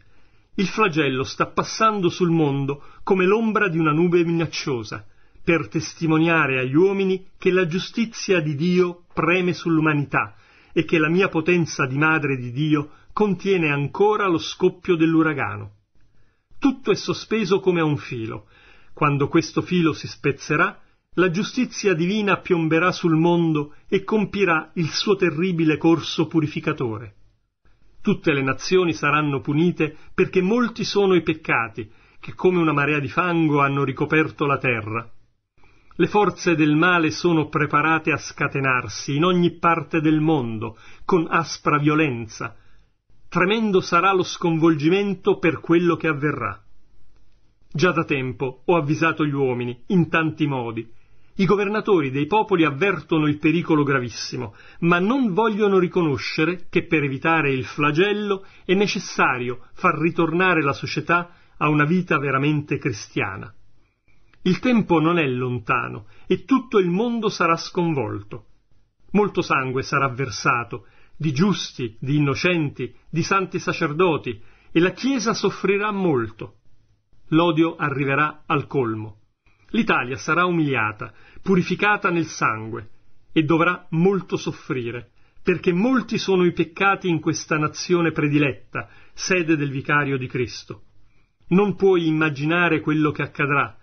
Il flagello sta passando sul mondo come l'ombra di una nube minacciosa, per testimoniare agli uomini che la giustizia di Dio preme sull'umanità e che la mia potenza di madre di Dio contiene ancora lo scoppio dell'uragano. Tutto è sospeso come a un filo. Quando questo filo si spezzerà, la giustizia divina piomberà sul mondo e compirà il suo terribile corso purificatore. Tutte le nazioni saranno punite perché molti sono i peccati che come una marea di fango hanno ricoperto la terra. Le forze del male sono preparate a scatenarsi in ogni parte del mondo con aspra violenza, tremendo sarà lo sconvolgimento per quello che avverrà. Già da tempo ho avvisato gli uomini, in tanti modi. I governatori dei popoli avvertono il pericolo gravissimo, ma non vogliono riconoscere che per evitare il flagello è necessario far ritornare la società a una vita veramente cristiana. Il tempo non è lontano e tutto il mondo sarà sconvolto. Molto sangue sarà versato, di giusti, di innocenti, di santi sacerdoti, e la Chiesa soffrirà molto. L'odio arriverà al colmo. L'Italia sarà umiliata, purificata nel sangue, e dovrà molto soffrire, perché molti sono i peccati in questa nazione prediletta, sede del vicario di Cristo. Non puoi immaginare quello che accadrà.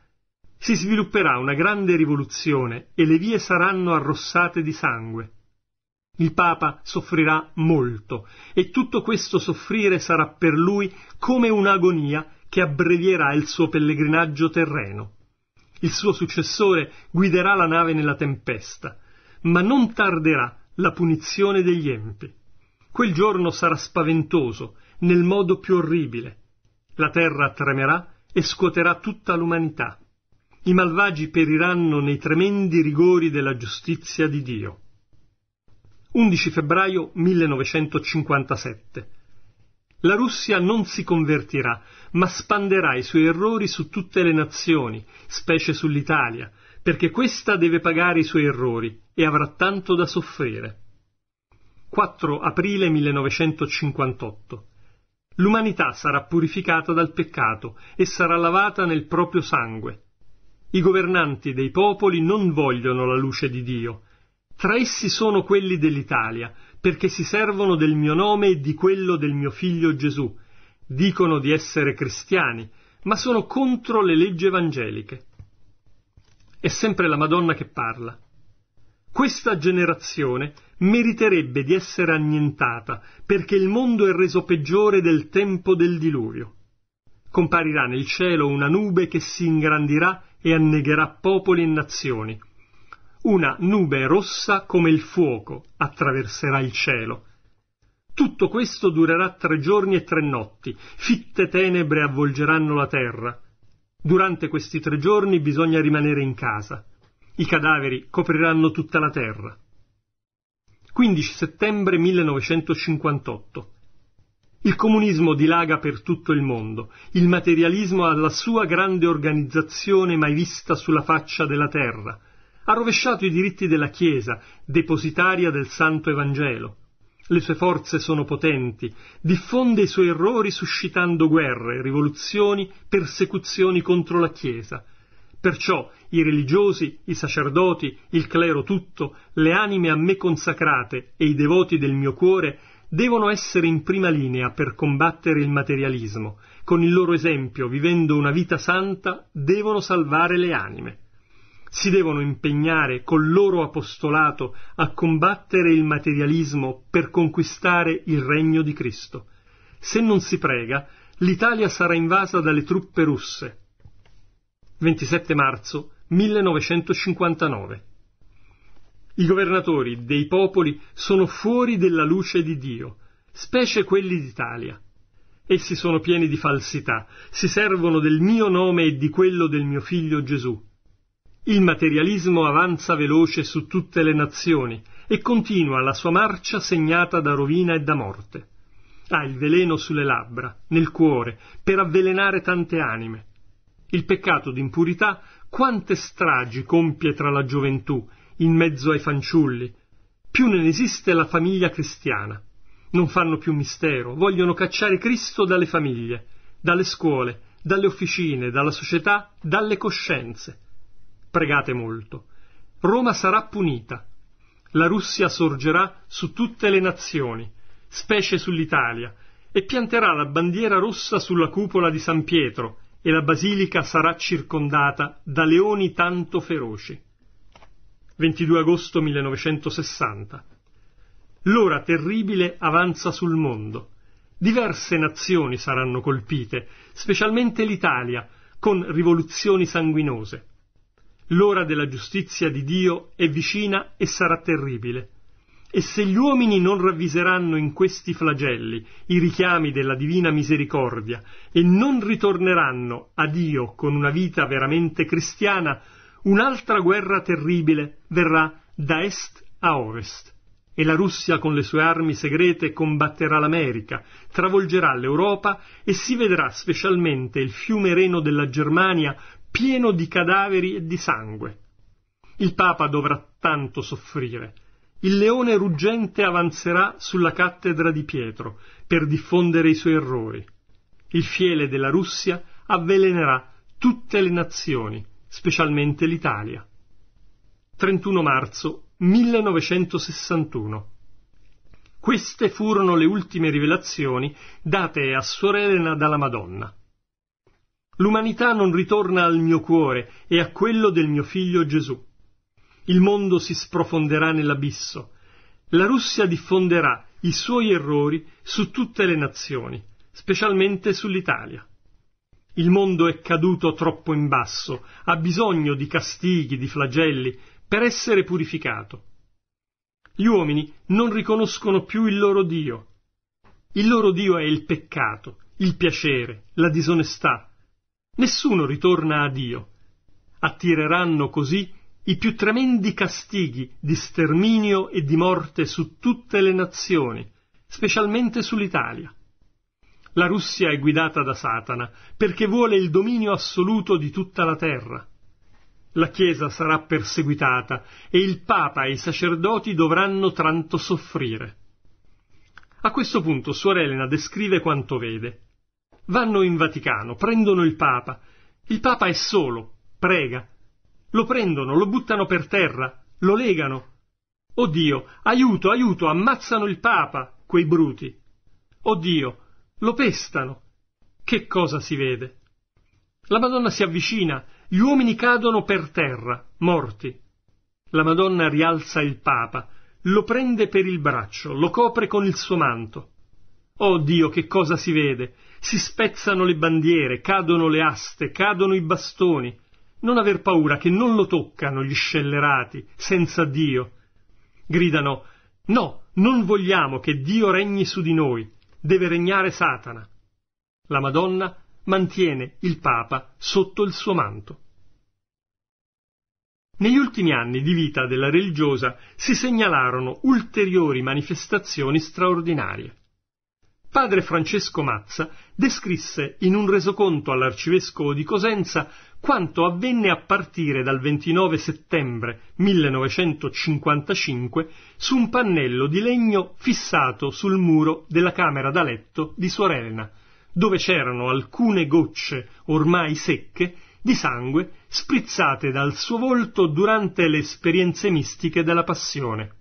Si svilupperà una grande rivoluzione e le vie saranno arrossate di sangue. Il Papa soffrirà molto e tutto questo soffrire sarà per lui come un'agonia che abbrevierà il suo pellegrinaggio terreno. Il suo successore guiderà la nave nella tempesta, ma non tarderà la punizione degli empi. Quel giorno sarà spaventoso, nel modo più orribile. La terra tremerà e scuoterà tutta l'umanità. I malvagi periranno nei tremendi rigori della giustizia di Dio. 11 febbraio 1957. La Russia non si convertirà, ma spanderà i suoi errori su tutte le nazioni, specie sull'Italia, perché questa deve pagare i suoi errori e avrà tanto da soffrire. 4 aprile 1958. L'umanità sarà purificata dal peccato e sarà lavata nel proprio sangue. I governanti dei popoli non vogliono la luce di Dio, tra essi sono quelli dell'Italia, perché si servono del mio nome e di quello del mio figlio Gesù. Dicono di essere cristiani, ma sono contro le leggi evangeliche. È sempre la Madonna che parla. Questa generazione meriterebbe di essere annientata, perché il mondo è reso peggiore del tempo del diluvio. Comparirà nel cielo una nube che si ingrandirà e annegherà popoli e nazioni una nube rossa come il fuoco attraverserà il cielo. Tutto questo durerà tre giorni e tre notti, fitte tenebre avvolgeranno la terra. Durante questi tre giorni bisogna rimanere in casa. I cadaveri copriranno tutta la terra. 15 settembre 1958. Il comunismo dilaga per tutto il mondo, il materialismo ha la sua grande organizzazione mai vista sulla faccia della terra, ha rovesciato i diritti della Chiesa, depositaria del Santo Evangelo. Le sue forze sono potenti, diffonde i suoi errori suscitando guerre, rivoluzioni, persecuzioni contro la Chiesa. Perciò i religiosi, i sacerdoti, il clero tutto, le anime a me consacrate e i devoti del mio cuore devono essere in prima linea per combattere il materialismo. Con il loro esempio, vivendo una vita santa, devono salvare le anime si devono impegnare col loro apostolato a combattere il materialismo per conquistare il regno di Cristo. Se non si prega, l'Italia sarà invasa dalle truppe russe. 27 marzo 1959. I governatori dei popoli sono fuori della luce di Dio, specie quelli d'Italia. Essi sono pieni di falsità, si servono del mio nome e di quello del mio figlio Gesù, il materialismo avanza veloce su tutte le nazioni e continua la sua marcia segnata da rovina e da morte. Ha il veleno sulle labbra, nel cuore, per avvelenare tante anime. Il peccato d'impurità quante stragi compie tra la gioventù, in mezzo ai fanciulli. Più non esiste la famiglia cristiana. Non fanno più mistero, vogliono cacciare Cristo dalle famiglie, dalle scuole, dalle officine, dalla società, dalle coscienze pregate molto. Roma sarà punita. La Russia sorgerà su tutte le nazioni, specie sull'Italia, e pianterà la bandiera rossa sulla cupola di San Pietro, e la basilica sarà circondata da leoni tanto feroci. 22 agosto 1960. L'ora terribile avanza sul mondo. Diverse nazioni saranno colpite, specialmente l'Italia, con rivoluzioni sanguinose. L'ora della giustizia di Dio è vicina e sarà terribile. E se gli uomini non ravviseranno in questi flagelli i richiami della divina misericordia e non ritorneranno a Dio con una vita veramente cristiana, un'altra guerra terribile verrà da est a ovest. E la Russia con le sue armi segrete combatterà l'America, travolgerà l'Europa e si vedrà specialmente il fiume Reno della Germania pieno di cadaveri e di sangue. Il Papa dovrà tanto soffrire. Il leone ruggente avanzerà sulla cattedra di Pietro per diffondere i suoi errori. Il fiele della Russia avvelenerà tutte le nazioni, specialmente l'Italia. 31 marzo 1961. Queste furono le ultime rivelazioni date a Suor dalla Madonna l'umanità non ritorna al mio cuore e a quello del mio figlio Gesù. Il mondo si sprofonderà nell'abisso. La Russia diffonderà i suoi errori su tutte le nazioni, specialmente sull'Italia. Il mondo è caduto troppo in basso, ha bisogno di castighi, di flagelli, per essere purificato. Gli uomini non riconoscono più il loro Dio. Il loro Dio è il peccato, il piacere, la disonestà, Nessuno ritorna a Dio. Attireranno così i più tremendi castighi di sterminio e di morte su tutte le nazioni, specialmente sull'Italia. La Russia è guidata da Satana perché vuole il dominio assoluto di tutta la terra. La Chiesa sarà perseguitata e il Papa e i sacerdoti dovranno tanto soffrire. A questo punto Suor Elena descrive quanto vede Vanno in Vaticano, prendono il Papa. Il Papa è solo, prega. Lo prendono, lo buttano per terra, lo legano. Oddio, aiuto, aiuto, ammazzano il Papa, quei bruti. Oddio, lo pestano. Che cosa si vede? La Madonna si avvicina, gli uomini cadono per terra, morti. La Madonna rialza il Papa, lo prende per il braccio, lo copre con il suo manto. Oh Dio, che cosa si vede? Si spezzano le bandiere, cadono le aste, cadono i bastoni. Non aver paura che non lo toccano gli scellerati, senza Dio. Gridano No, non vogliamo che Dio regni su di noi, deve regnare Satana. La Madonna mantiene il Papa sotto il suo manto. Negli ultimi anni di vita della religiosa si segnalarono ulteriori manifestazioni straordinarie padre Francesco Mazza descrisse in un resoconto all'arcivescovo di Cosenza quanto avvenne a partire dal 29 settembre 1955 su un pannello di legno fissato sul muro della camera da letto di Suor Elena, dove c'erano alcune gocce ormai secche di sangue sprizzate dal suo volto durante le esperienze mistiche della passione.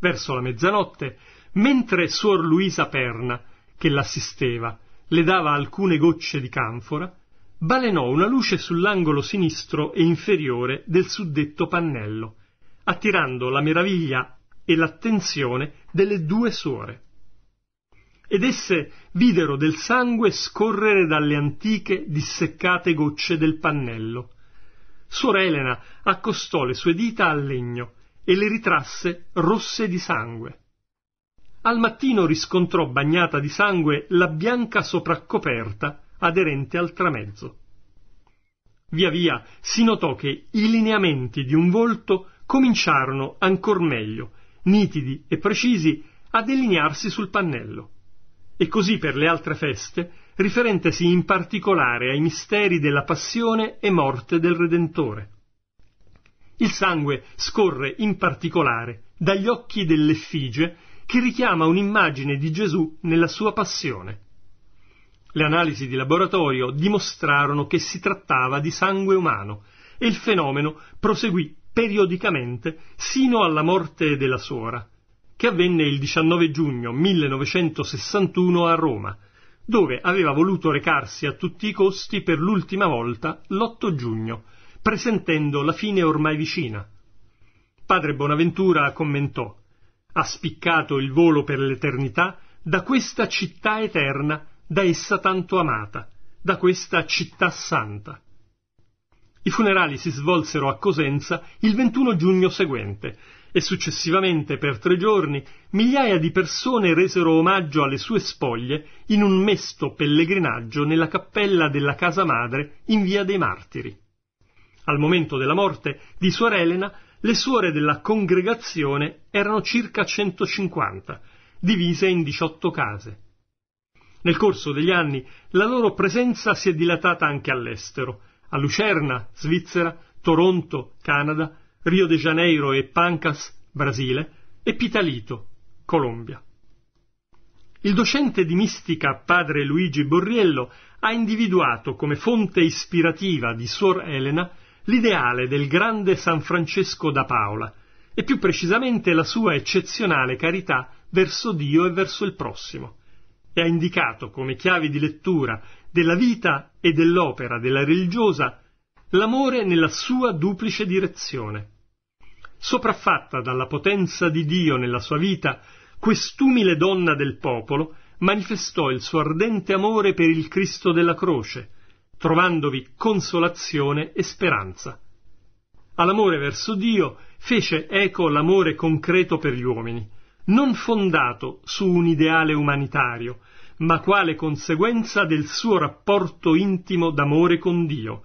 Verso la mezzanotte mentre suor Luisa Perna, che l'assisteva, le dava alcune gocce di canfora, balenò una luce sull'angolo sinistro e inferiore del suddetto pannello, attirando la meraviglia e l'attenzione delle due suore. Ed esse videro del sangue scorrere dalle antiche disseccate gocce del pannello. Suor Elena accostò le sue dita al legno e le ritrasse rosse di sangue al mattino riscontrò bagnata di sangue la bianca sopraccoperta aderente al tramezzo. Via via si notò che i lineamenti di un volto cominciarono ancor meglio, nitidi e precisi, a delinearsi sul pannello. E così per le altre feste, riferentesi in particolare ai misteri della passione e morte del Redentore. Il sangue scorre in particolare dagli occhi dell'effigie che richiama un'immagine di Gesù nella sua passione. Le analisi di laboratorio dimostrarono che si trattava di sangue umano e il fenomeno proseguì periodicamente sino alla morte della suora, che avvenne il 19 giugno 1961 a Roma, dove aveva voluto recarsi a tutti i costi per l'ultima volta l'8 giugno, presentendo la fine ormai vicina. Padre Bonaventura commentò ha spiccato il volo per l'eternità da questa città eterna, da essa tanto amata, da questa città santa. I funerali si svolsero a Cosenza il 21 giugno seguente e successivamente per tre giorni migliaia di persone resero omaggio alle sue spoglie in un mesto pellegrinaggio nella cappella della casa madre in via dei martiri. Al momento della morte di suor Elena le suore della congregazione erano circa 150, divise in 18 case. Nel corso degli anni la loro presenza si è dilatata anche all'estero, a Lucerna, Svizzera, Toronto, Canada, Rio de Janeiro e Pancas, Brasile, e Pitalito, Colombia. Il docente di mistica padre Luigi Borriello ha individuato come fonte ispirativa di Suor Elena l'ideale del grande San Francesco da Paola, e più precisamente la sua eccezionale carità verso Dio e verso il prossimo, e ha indicato come chiavi di lettura della vita e dell'opera della religiosa l'amore nella sua duplice direzione. Sopraffatta dalla potenza di Dio nella sua vita, quest'umile donna del popolo manifestò il suo ardente amore per il Cristo della croce, trovandovi consolazione e speranza. All'amore verso Dio fece eco l'amore concreto per gli uomini, non fondato su un ideale umanitario, ma quale conseguenza del suo rapporto intimo d'amore con Dio.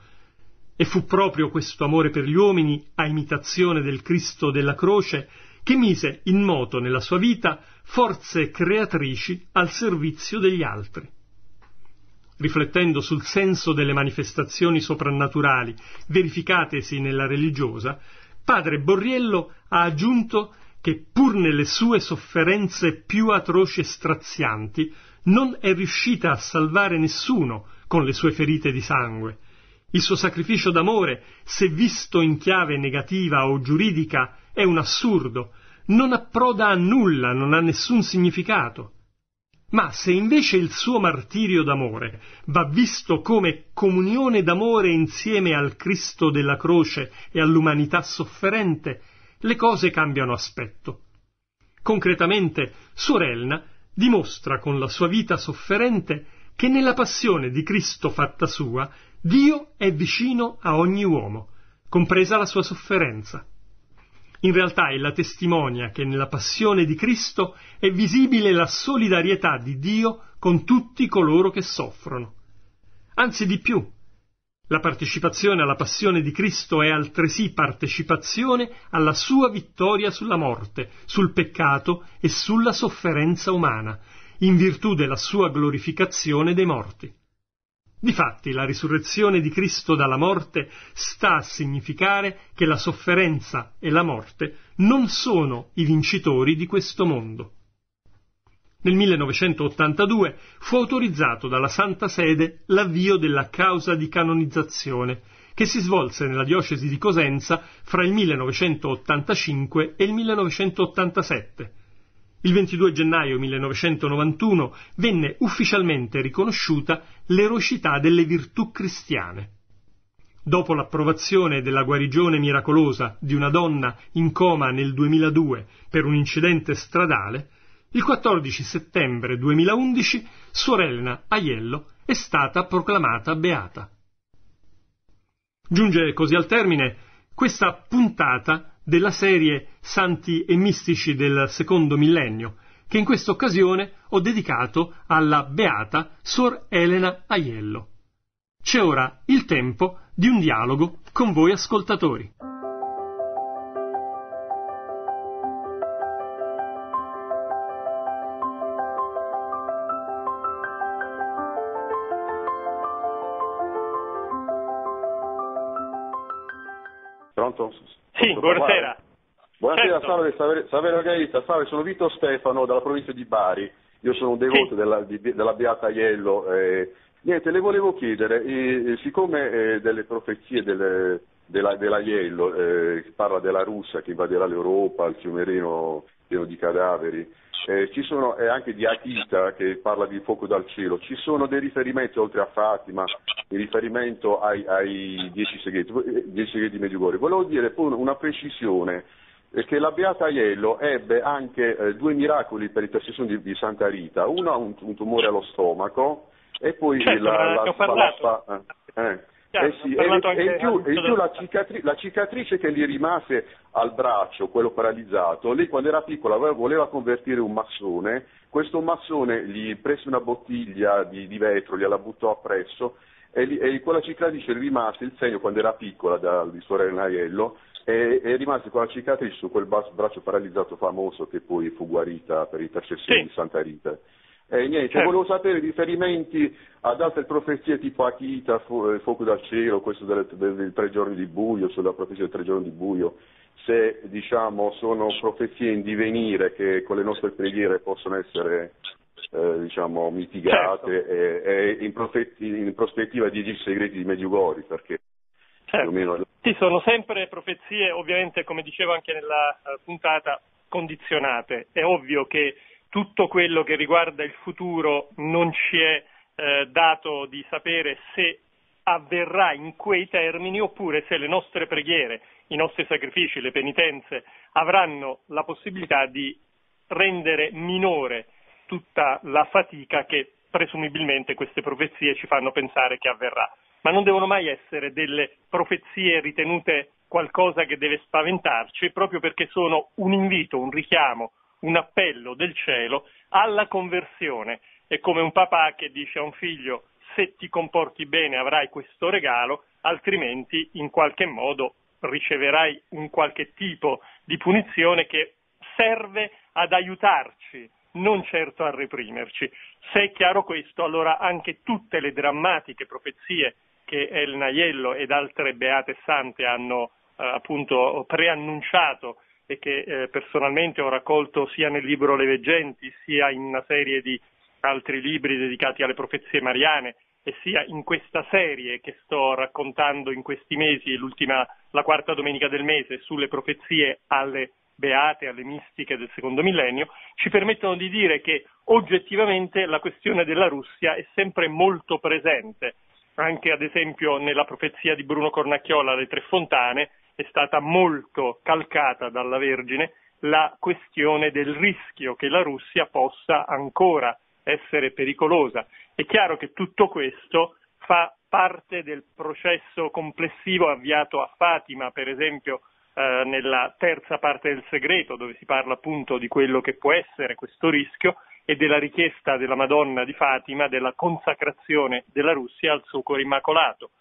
E fu proprio questo amore per gli uomini, a imitazione del Cristo della croce, che mise in moto nella sua vita forze creatrici al servizio degli altri riflettendo sul senso delle manifestazioni soprannaturali verificatesi nella religiosa, padre Borriello ha aggiunto che pur nelle sue sofferenze più atroci e strazianti, non è riuscita a salvare nessuno con le sue ferite di sangue. Il suo sacrificio d'amore, se visto in chiave negativa o giuridica, è un assurdo, non approda a nulla, non ha nessun significato. Ma se invece il suo martirio d'amore va visto come comunione d'amore insieme al Cristo della croce e all'umanità sofferente, le cose cambiano aspetto. Concretamente, Sorelna dimostra con la sua vita sofferente che nella passione di Cristo fatta sua, Dio è vicino a ogni uomo, compresa la sua sofferenza. In realtà è la testimonia che nella passione di Cristo è visibile la solidarietà di Dio con tutti coloro che soffrono. Anzi di più, la partecipazione alla passione di Cristo è altresì partecipazione alla sua vittoria sulla morte, sul peccato e sulla sofferenza umana, in virtù della sua glorificazione dei morti. Difatti la risurrezione di Cristo dalla morte sta a significare che la sofferenza e la morte non sono i vincitori di questo mondo. Nel 1982 fu autorizzato dalla Santa Sede l'avvio della causa di canonizzazione, che si svolse nella diocesi di Cosenza fra il 1985 e il 1987, il 22 gennaio 1991 venne ufficialmente riconosciuta l'erocità delle virtù cristiane. Dopo l'approvazione della guarigione miracolosa di una donna in coma nel 2002 per un incidente stradale, il 14 settembre 2011 Sorelna Aiello è stata proclamata beata. Giunge così al termine questa puntata della serie Santi e Mistici del secondo millennio, che in questa occasione ho dedicato alla beata Sor Elena Aiello. C'è ora il tempo di un dialogo con voi ascoltatori. Buonasera. Buonasera, certo. salve, salve, Gaeta, salve, sono Vito Stefano dalla provincia di Bari, io sono un devoto sì. della, di, della, Beata Aiello. Eh, niente, le volevo chiedere, eh, siccome eh, delle profezie delle, della, della Aiello, eh, parla della Russia che invaderà l'Europa, il fiumerino pieno di cadaveri, eh, ci sono, eh, anche di Akita che parla di fuoco dal cielo, ci sono dei riferimenti oltre a Fatima, in riferimento ai, ai dieci, segreti, eh, dieci segreti di medjugorje. Volevo dire poi una precisione, eh, che la Beata Aiello ebbe anche eh, due miracoli per intercessione di, di Santa Rita, uno un, un tumore allo stomaco e poi certo, la, la, la, la, eh sì, e, e, in più, e in più la, cicatri- la, cicatrice che gli rimase al braccio, quello paralizzato, lei quando era piccola voleva convertire un massone, questo massone gli prese una bottiglia di, di vetro, gliela buttò appresso e, gli, e quella cicatrice gli rimase il segno quando era piccola da, di sorella Aiello e, e rimase quella cicatrice su quel bas- braccio paralizzato famoso che poi fu guarita per intercessione sì. di Santa Rita. E eh, niente, certo. volevo sapere riferimenti ad altre profezie tipo Akita, fu, eh, fuoco dal cielo, questo delle, dei tre giorni di buio, sulla profezia dei tre giorni di buio, se diciamo sono profezie in divenire che con le nostre preghiere possono essere eh, diciamo, mitigate certo. e, e in, profetti, in, prospettiva di dieci segreti di Mediugori, perché certo. meno... Sì, sono sempre profezie, ovviamente come dicevo anche nella eh, puntata, condizionate. È ovvio che tutto quello che riguarda il futuro non ci è eh, dato di sapere se avverrà in quei termini oppure se le nostre preghiere, i nostri sacrifici, le penitenze avranno la possibilità di rendere minore tutta la fatica che presumibilmente queste profezie ci fanno pensare che avverrà. Ma non devono mai essere delle profezie ritenute qualcosa che deve spaventarci, proprio perché sono un invito, un richiamo, un appello del cielo alla conversione. È come un papà che dice a un figlio se ti comporti bene avrai questo regalo, altrimenti in qualche modo riceverai un qualche tipo di punizione che serve ad aiutarci, non certo a reprimerci. Se è chiaro questo, allora anche tutte le drammatiche profezie che El Naiello ed altre beate sante hanno eh, appunto preannunciato e che eh, personalmente ho raccolto sia nel libro Le Veggenti sia in una serie di altri libri dedicati alle profezie mariane e sia in questa serie che sto raccontando in questi mesi, la quarta domenica del mese, sulle profezie alle beate, alle mistiche del secondo millennio, ci permettono di dire che oggettivamente la questione della Russia è sempre molto presente, anche ad esempio nella profezia di Bruno Cornacchiola, Le Tre Fontane, è stata molto calcata dalla Vergine la questione del rischio che la Russia possa ancora essere pericolosa. È chiaro che tutto questo fa parte del processo complessivo avviato a Fatima, per esempio eh, nella terza parte del segreto, dove si parla appunto di quello che può essere questo rischio e della richiesta della Madonna di Fatima della consacrazione della Russia al suo cuore immacolato.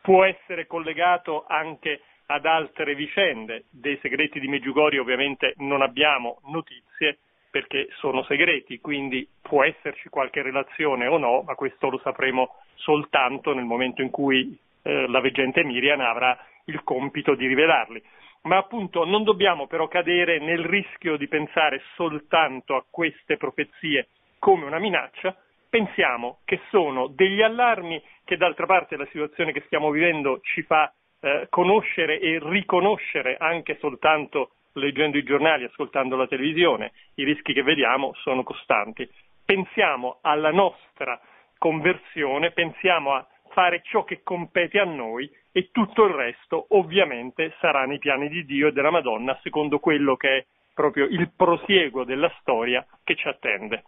Può essere collegato anche a ad altre vicende. Dei segreti di Meggiugori ovviamente non abbiamo notizie perché sono segreti, quindi può esserci qualche relazione o no, ma questo lo sapremo soltanto nel momento in cui eh, la veggente Miriam avrà il compito di rivelarli. Ma appunto non dobbiamo però cadere nel rischio di pensare soltanto a queste profezie come una minaccia, pensiamo che sono degli allarmi che d'altra parte la situazione che stiamo vivendo ci fa eh, conoscere e riconoscere anche soltanto leggendo i giornali, ascoltando la televisione, i rischi che vediamo sono costanti. Pensiamo alla nostra conversione, pensiamo a fare ciò che compete a noi e tutto il resto ovviamente sarà nei piani di Dio e della Madonna secondo quello che è proprio il prosieguo della storia che ci attende.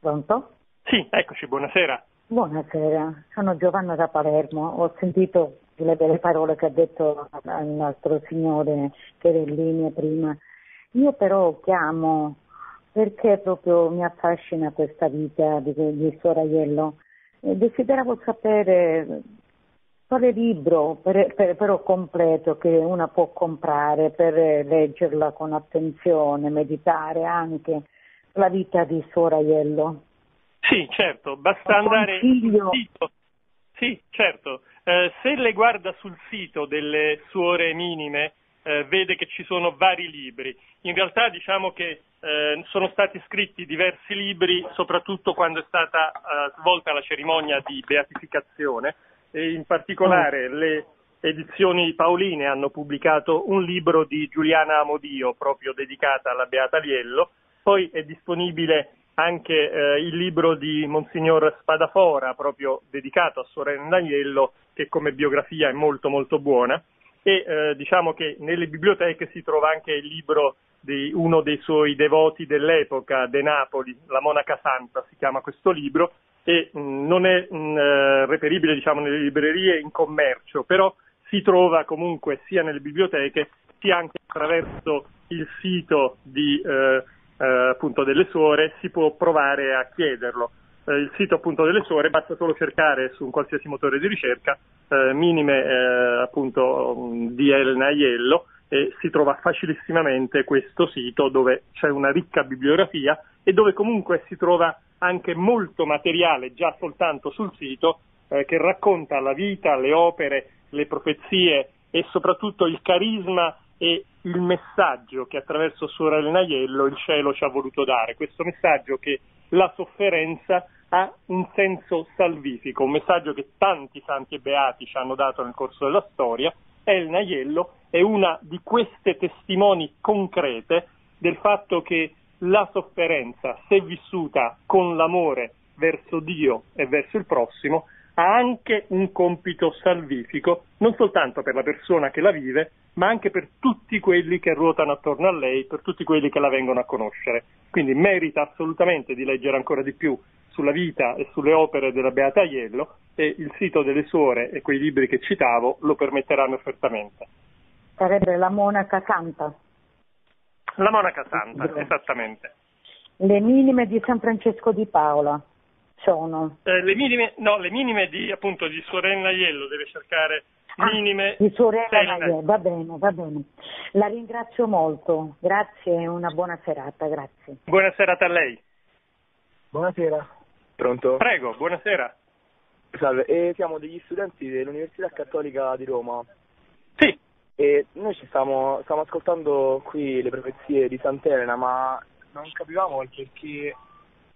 Pronto? Sì, eccoci, buonasera. Buonasera, sono Giovanna da Palermo, ho sentito le belle parole che ha detto al nostro Signore che prima. Io però chiamo perché proprio mi affascina questa vita di, di Suor Desideravo sapere quale libro, per, per, però completo, che una può comprare per leggerla con attenzione, meditare anche la vita di Suor Aiello. Sì, certo, basta andare sul sito. Sì, certo. Eh, se le guarda sul sito delle suore minime, eh, vede che ci sono vari libri. In realtà diciamo che eh, sono stati scritti diversi libri, soprattutto quando è stata eh, svolta la cerimonia di beatificazione e in particolare mm. le edizioni paoline hanno pubblicato un libro di Giuliana Amodio proprio dedicata alla Beata Liello, poi è disponibile anche eh, il libro di Monsignor Spadafora proprio dedicato a Sorella Agnello che come biografia è molto molto buona e eh, diciamo che nelle biblioteche si trova anche il libro di uno dei suoi devoti dell'epoca, De Napoli, La Monaca Santa si chiama questo libro e mh, mm, non è mh, mm, eh, reperibile diciamo, nelle librerie in commercio, però si trova comunque sia nelle biblioteche sia anche attraverso il sito di, eh, eh, delle suore, si può provare a chiederlo eh, il sito appunto delle suore, basta solo cercare su un qualsiasi motore di ricerca eh, minime eh, appunto mm, di Elena Aiello e si trova facilissimamente questo sito dove c'è una ricca bibliografia e dove comunque si trova anche molto materiale già soltanto sul sito eh, che racconta la vita, le opere, le profezie e soprattutto il carisma e il messaggio che attraverso Suor Elena Aiello il cielo ci ha voluto dare, questo messaggio che la sofferenza ha un senso salvifico, un messaggio che tanti santi e beati ci hanno dato nel corso della storia. El Naiello è una di queste testimoni concrete del fatto che la sofferenza, se vissuta con l'amore verso Dio e verso il prossimo, ha anche un compito salvifico, non soltanto per la persona che la vive, ma anche per tutti quelli che ruotano attorno a lei, per tutti quelli che la vengono a conoscere. Quindi merita assolutamente di leggere ancora di più sulla vita e sulle opere della Beata Aiello e il sito delle suore e quei libri che citavo lo permetteranno certamente. Sarebbe la monaca santa. La monaca santa, sì. esattamente. Le minime di San Francesco di Paola sono? Eh, le, minime, no, le minime di, appunto, di Suorella Aiello, deve cercare ah, minime. Di Suorella Aiello, va bene, va bene. La ringrazio molto, grazie e una buona serata, grazie. Buona serata a lei. Buonasera. Pronto? Prego, buonasera. Salve, eh, siamo degli studenti dell'Università Cattolica di Roma. Sì. E noi ci stiamo, stiamo ascoltando qui le profezie di Sant'Elena, ma non capivamo il perché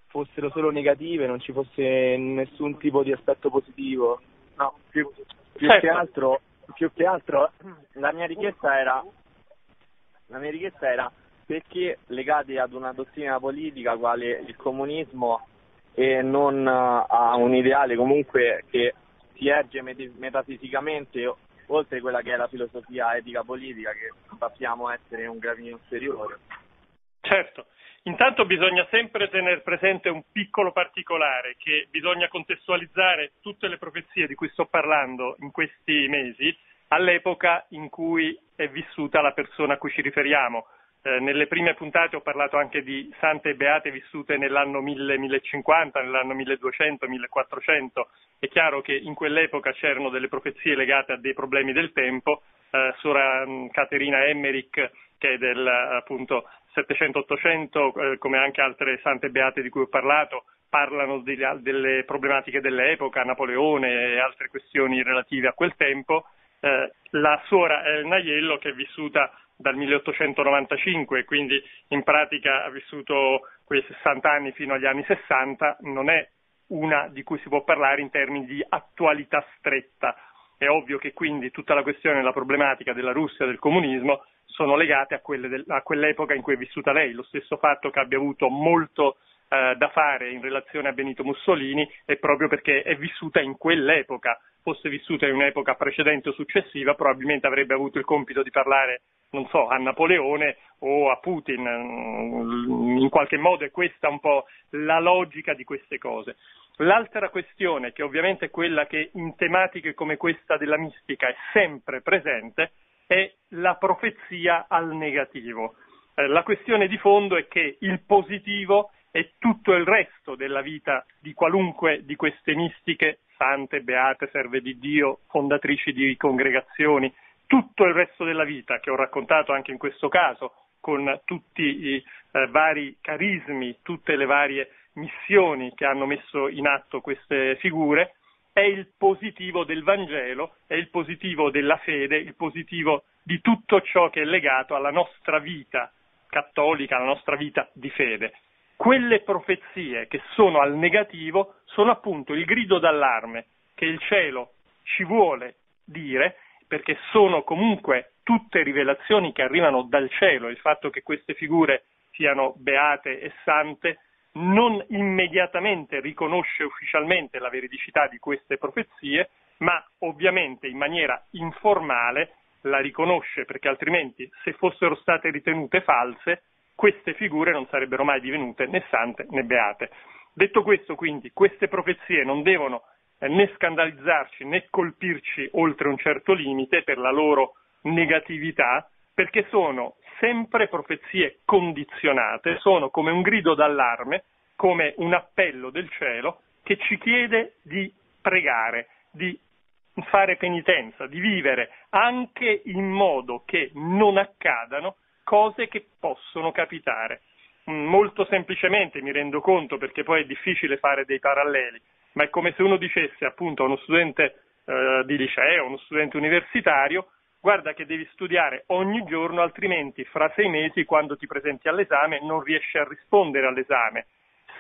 fossero solo negative, non ci fosse nessun tipo di aspetto positivo. No, più, più, certo. che, altro, più che altro la mia richiesta era la mia richiesta era perché legati ad una dottrina politica quale il comunismo e non eh, a un ideale comunque che si erge metafisicamente oltre quella che è la filosofia etica politica che sappiamo essere un gradino inferiore. Certo, intanto bisogna sempre tenere presente un piccolo particolare che bisogna contestualizzare tutte le profezie di cui sto parlando in questi mesi all'epoca in cui è vissuta la persona a cui ci riferiamo. Eh, nelle prime puntate ho parlato anche di sante e beate vissute nell'anno 1000-1050, nell'anno 1200-1400. È chiaro che in quell'epoca c'erano delle profezie legate a dei problemi del tempo. Eh, Sora mm, Caterina Emmerich, che è del appunto 700-800, eh, come anche altre sante e beate di cui ho parlato, parlano di, delle problematiche dell'epoca, Napoleone e altre questioni relative a quel tempo eh, la suora Elena Iello che è vissuta dal 1895, quindi in pratica ha vissuto quei 60 anni fino agli anni 60, non è una di cui si può parlare in termini di attualità stretta. È ovvio che quindi tutta la questione e la problematica della Russia e del comunismo sono legate a, del, a, quell'epoca in cui è vissuta lei, lo stesso fatto che abbia avuto molto eh, da fare in relazione a Benito Mussolini è proprio perché è vissuta in quell'epoca fosse vissuta in un'epoca precedente o successiva, probabilmente avrebbe avuto il compito di parlare, non so, a Napoleone o a Putin. In qualche modo è questa un po' la logica di queste cose. L'altra questione, che ovviamente è quella che in tematiche come questa della mistica è sempre presente, è la profezia al negativo. Eh, la questione di fondo è che il positivo è tutto il resto della vita di qualunque di queste mistiche sante, beate, serve di Dio, fondatrici di congregazioni, tutto il resto della vita che ho raccontato anche in questo caso, con tutti i eh, vari carismi, tutte le varie missioni che hanno messo in atto queste figure, è il positivo del Vangelo, è il positivo della fede, il positivo di tutto ciò che è legato alla nostra vita cattolica, alla nostra vita di fede quelle profezie che sono al negativo sono appunto il grido d'allarme che il cielo ci vuole dire, perché sono comunque tutte rivelazioni che arrivano dal cielo, il fatto che queste figure siano beate e sante non immediatamente riconosce ufficialmente la veridicità di queste profezie, ma ovviamente in maniera informale la riconosce, perché altrimenti se fossero state ritenute false queste figure non sarebbero mai divenute né sante né beate. Detto questo, quindi, queste profezie non devono eh, né scandalizzarci né colpirci oltre un certo limite per la loro negatività, perché sono sempre profezie condizionate, sono come un grido d'allarme, come un appello del cielo che ci chiede di pregare, di fare penitenza, di vivere anche in modo che non accadano cose che possono capitare. Mm, molto semplicemente mi rendo conto perché poi è difficile fare dei paralleli, ma è come se uno dicesse appunto a uno studente eh, di liceo, uno studente universitario, guarda che devi studiare ogni giorno, altrimenti fra sei mesi quando ti presenti all'esame non riesci a rispondere all'esame.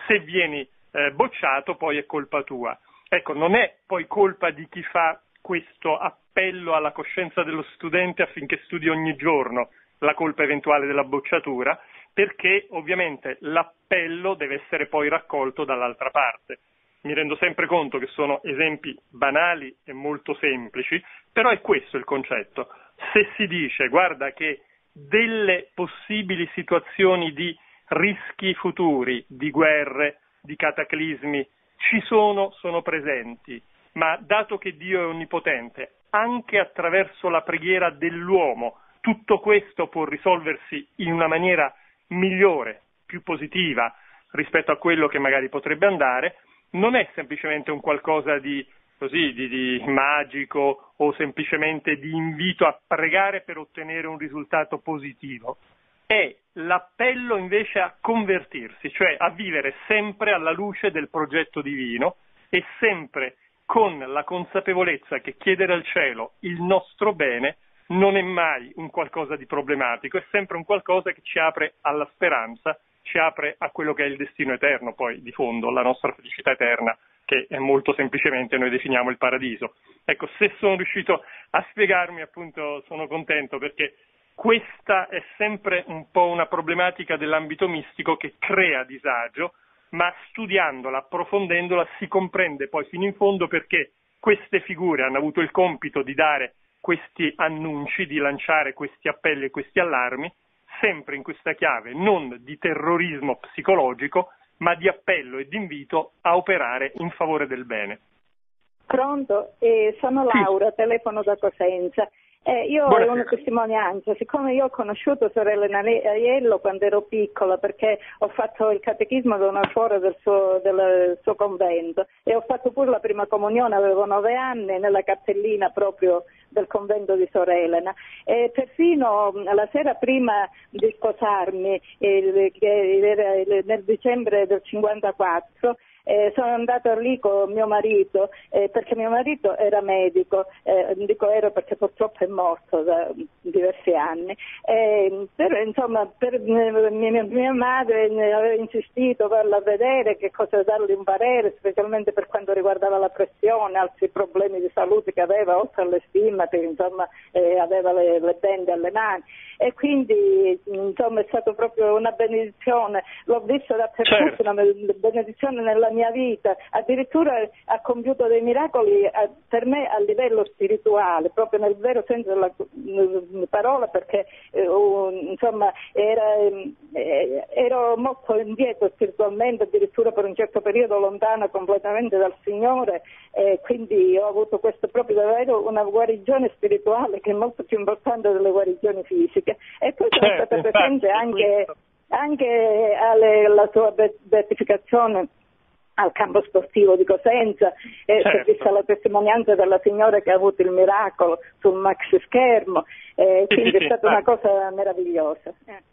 Se vieni eh, bocciato poi è colpa tua. Ecco, non è poi colpa di chi fa questo appello alla coscienza dello studente affinché studi ogni giorno, la colpa eventuale della bocciatura, perché ovviamente l'appello deve essere poi raccolto dall'altra parte. Mi rendo sempre conto che sono esempi banali e molto semplici, però è questo il concetto. Se si dice, guarda che delle possibili situazioni di rischi futuri, di guerre, di cataclismi, ci sono, sono presenti, ma dato che Dio è onnipotente, anche attraverso la preghiera dell'uomo tutto questo può risolversi in una maniera migliore, più positiva rispetto a quello che magari potrebbe andare, non è semplicemente un qualcosa di, così, di, di magico o semplicemente di invito a pregare per ottenere un risultato positivo, è l'appello invece a convertirsi, cioè a vivere sempre alla luce del progetto divino e sempre con la consapevolezza che chiedere al cielo il nostro bene non è mai un qualcosa di problematico, è sempre un qualcosa che ci apre alla speranza, ci apre a quello che è il destino eterno, poi di fondo, la nostra felicità eterna, che è molto semplicemente noi definiamo il paradiso. Ecco, se sono riuscito a spiegarmi, appunto, sono contento perché questa è sempre un po' una problematica dell'ambito mistico che crea disagio, ma studiandola, approfondendola, si comprende poi fino in fondo perché queste figure hanno avuto il compito di dare questi annunci, di lanciare questi appelli e questi allarmi, sempre in questa chiave non di terrorismo psicologico, ma di appello e di invito a operare in favore del bene. Pronto, eh, sono Laura, sì. telefono da Cosenza. Eh, io Buonasera. ho una testimonianza, siccome io ho conosciuto sorella Aiello quando ero piccola perché ho fatto il catechismo da una suora del, del suo, convento e ho fatto pure la prima comunione, avevo nove anni, nella cappellina proprio del convento di Sor Elena e persino la sera prima di sposarmi, nel dicembre del 54, eh, sono andata lì con mio marito eh, perché mio marito era medico, eh, dico ero perché purtroppo è morto da diversi anni, eh, per, insomma per, eh, mia, mia, madre eh, aveva insistito per farla vedere che cosa dargli un parere, specialmente per quanto riguardava la pressione, altri problemi di salute che aveva oltre alle stimmate, insomma eh, aveva le, le bende alle mani e quindi insomma è stata proprio una benedizione, l'ho vista dappertutto, certo. una benedizione nella mia mia vita, addirittura ha compiuto dei miracoli a, eh, per me a livello spirituale, proprio nel vero senso della parola, perché eh, insomma, era, eh, ero molto indietro spiritualmente, addirittura per un certo periodo lontana completamente dal Signore, eh, quindi ho avuto questo proprio davvero una guarigione spirituale che è molto più importante delle guarigioni fisiche. E poi sono certo, stata presente anche anche alla sua beatificazione al campo sportivo di Cosenza eh, certo. c'è stata la testimonianza della signora che ha avuto il miracolo sul maxi schermo, eh, sì, quindi sì, è stata sì. una cosa meravigliosa. Certo,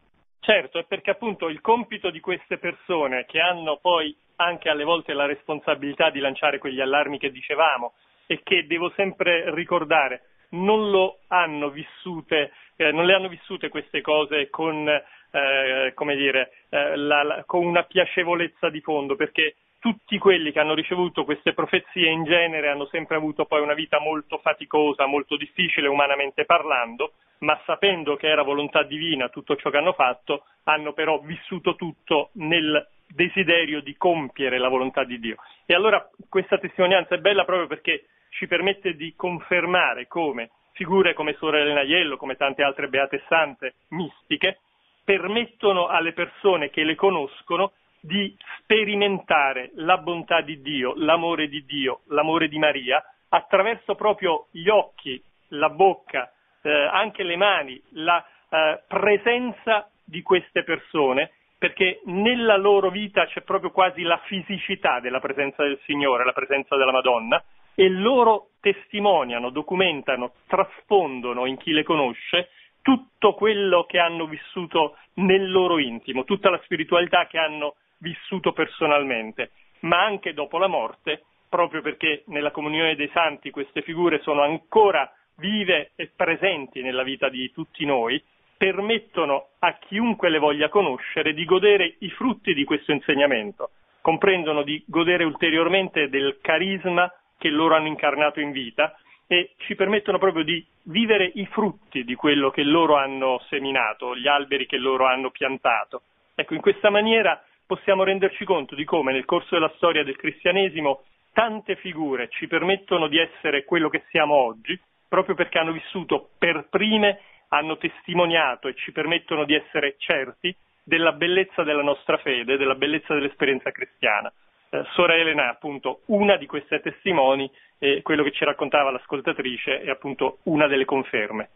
Certo, perché appunto il compito di queste persone che hanno poi anche alle volte la responsabilità di lanciare quegli allarmi che dicevamo e che devo sempre ricordare, non, hanno vissute, eh, non le hanno vissute queste cose con, eh, dire, eh, la, la, con una piacevolezza di fondo, perché tutti quelli che hanno ricevuto queste profezie in genere hanno sempre avuto poi una vita molto faticosa, molto difficile umanamente parlando, ma sapendo che era volontà divina tutto ciò che hanno fatto, hanno però vissuto tutto nel desiderio di compiere la volontà di Dio. E allora questa testimonianza è bella proprio perché ci permette di confermare come figure come Sora Elena Iello, come tante altre beate sante mistiche, permettono alle persone che le conoscono di sperimentare la bontà di Dio, l'amore di Dio, l'amore di Maria, attraverso proprio gli occhi, la bocca, eh, anche le mani, la eh, presenza di queste persone, perché nella loro vita c'è proprio quasi la fisicità della presenza del Signore, la presenza della Madonna, e loro testimoniano, documentano, traspondono in chi le conosce tutto quello che hanno vissuto nel loro intimo, tutta la spiritualità che hanno vissuto vissuto personalmente, ma anche dopo la morte, proprio perché nella comunione dei santi queste figure sono ancora vive e presenti nella vita di tutti noi, permettono a chiunque le voglia conoscere di godere i frutti di questo insegnamento, comprendono di godere ulteriormente del carisma che loro hanno incarnato in vita e ci permettono proprio di vivere i frutti di quello che loro hanno seminato, gli alberi che loro hanno piantato. Ecco, in questa maniera possiamo renderci conto di come nel corso della storia del cristianesimo tante figure ci permettono di essere quello che siamo oggi, proprio perché hanno vissuto per prime, hanno testimoniato e ci permettono di essere certi della bellezza della nostra fede, della bellezza dell'esperienza cristiana. Eh, Sora Elena è appunto una di queste testimoni e quello che ci raccontava l'ascoltatrice è appunto una delle conferme.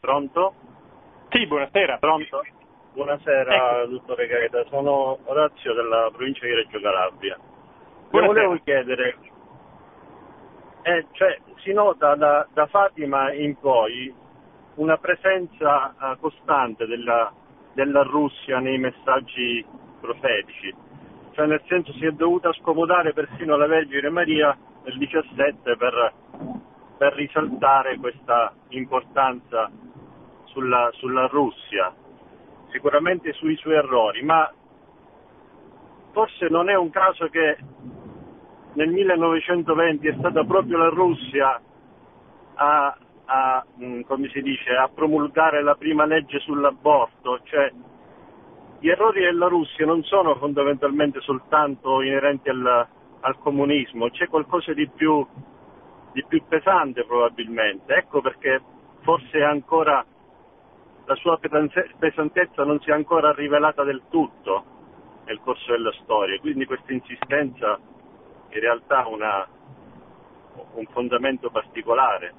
Pronto? Sì, buonasera. Pronto? Buonasera, ecco. dottore Gaeta, sono Orazio della provincia di Reggio Calabria. Le volevo chiedere, eh, cioè, si nota da, da, Fatima in poi una presenza uh, costante della, della, Russia nei messaggi profetici, cioè nel senso si è dovuta scomodare persino la Vergine Maria nel 17 per, per risaltare questa importanza sulla, sulla Russia sicuramente sui suoi errori, ma forse non è un caso che nel 1920 è stata proprio la Russia a, a, mm, dice, a promulgare la prima legge sull'aborto, cioè, gli errori della Russia non sono fondamentalmente soltanto inerenti al, al comunismo, c'è qualcosa di più, di più pesante probabilmente, ecco perché forse è ancora la sua pesantezza non si è ancora rivelata del tutto nel corso della storia, quindi questa insistenza in realtà ha un fondamento particolare.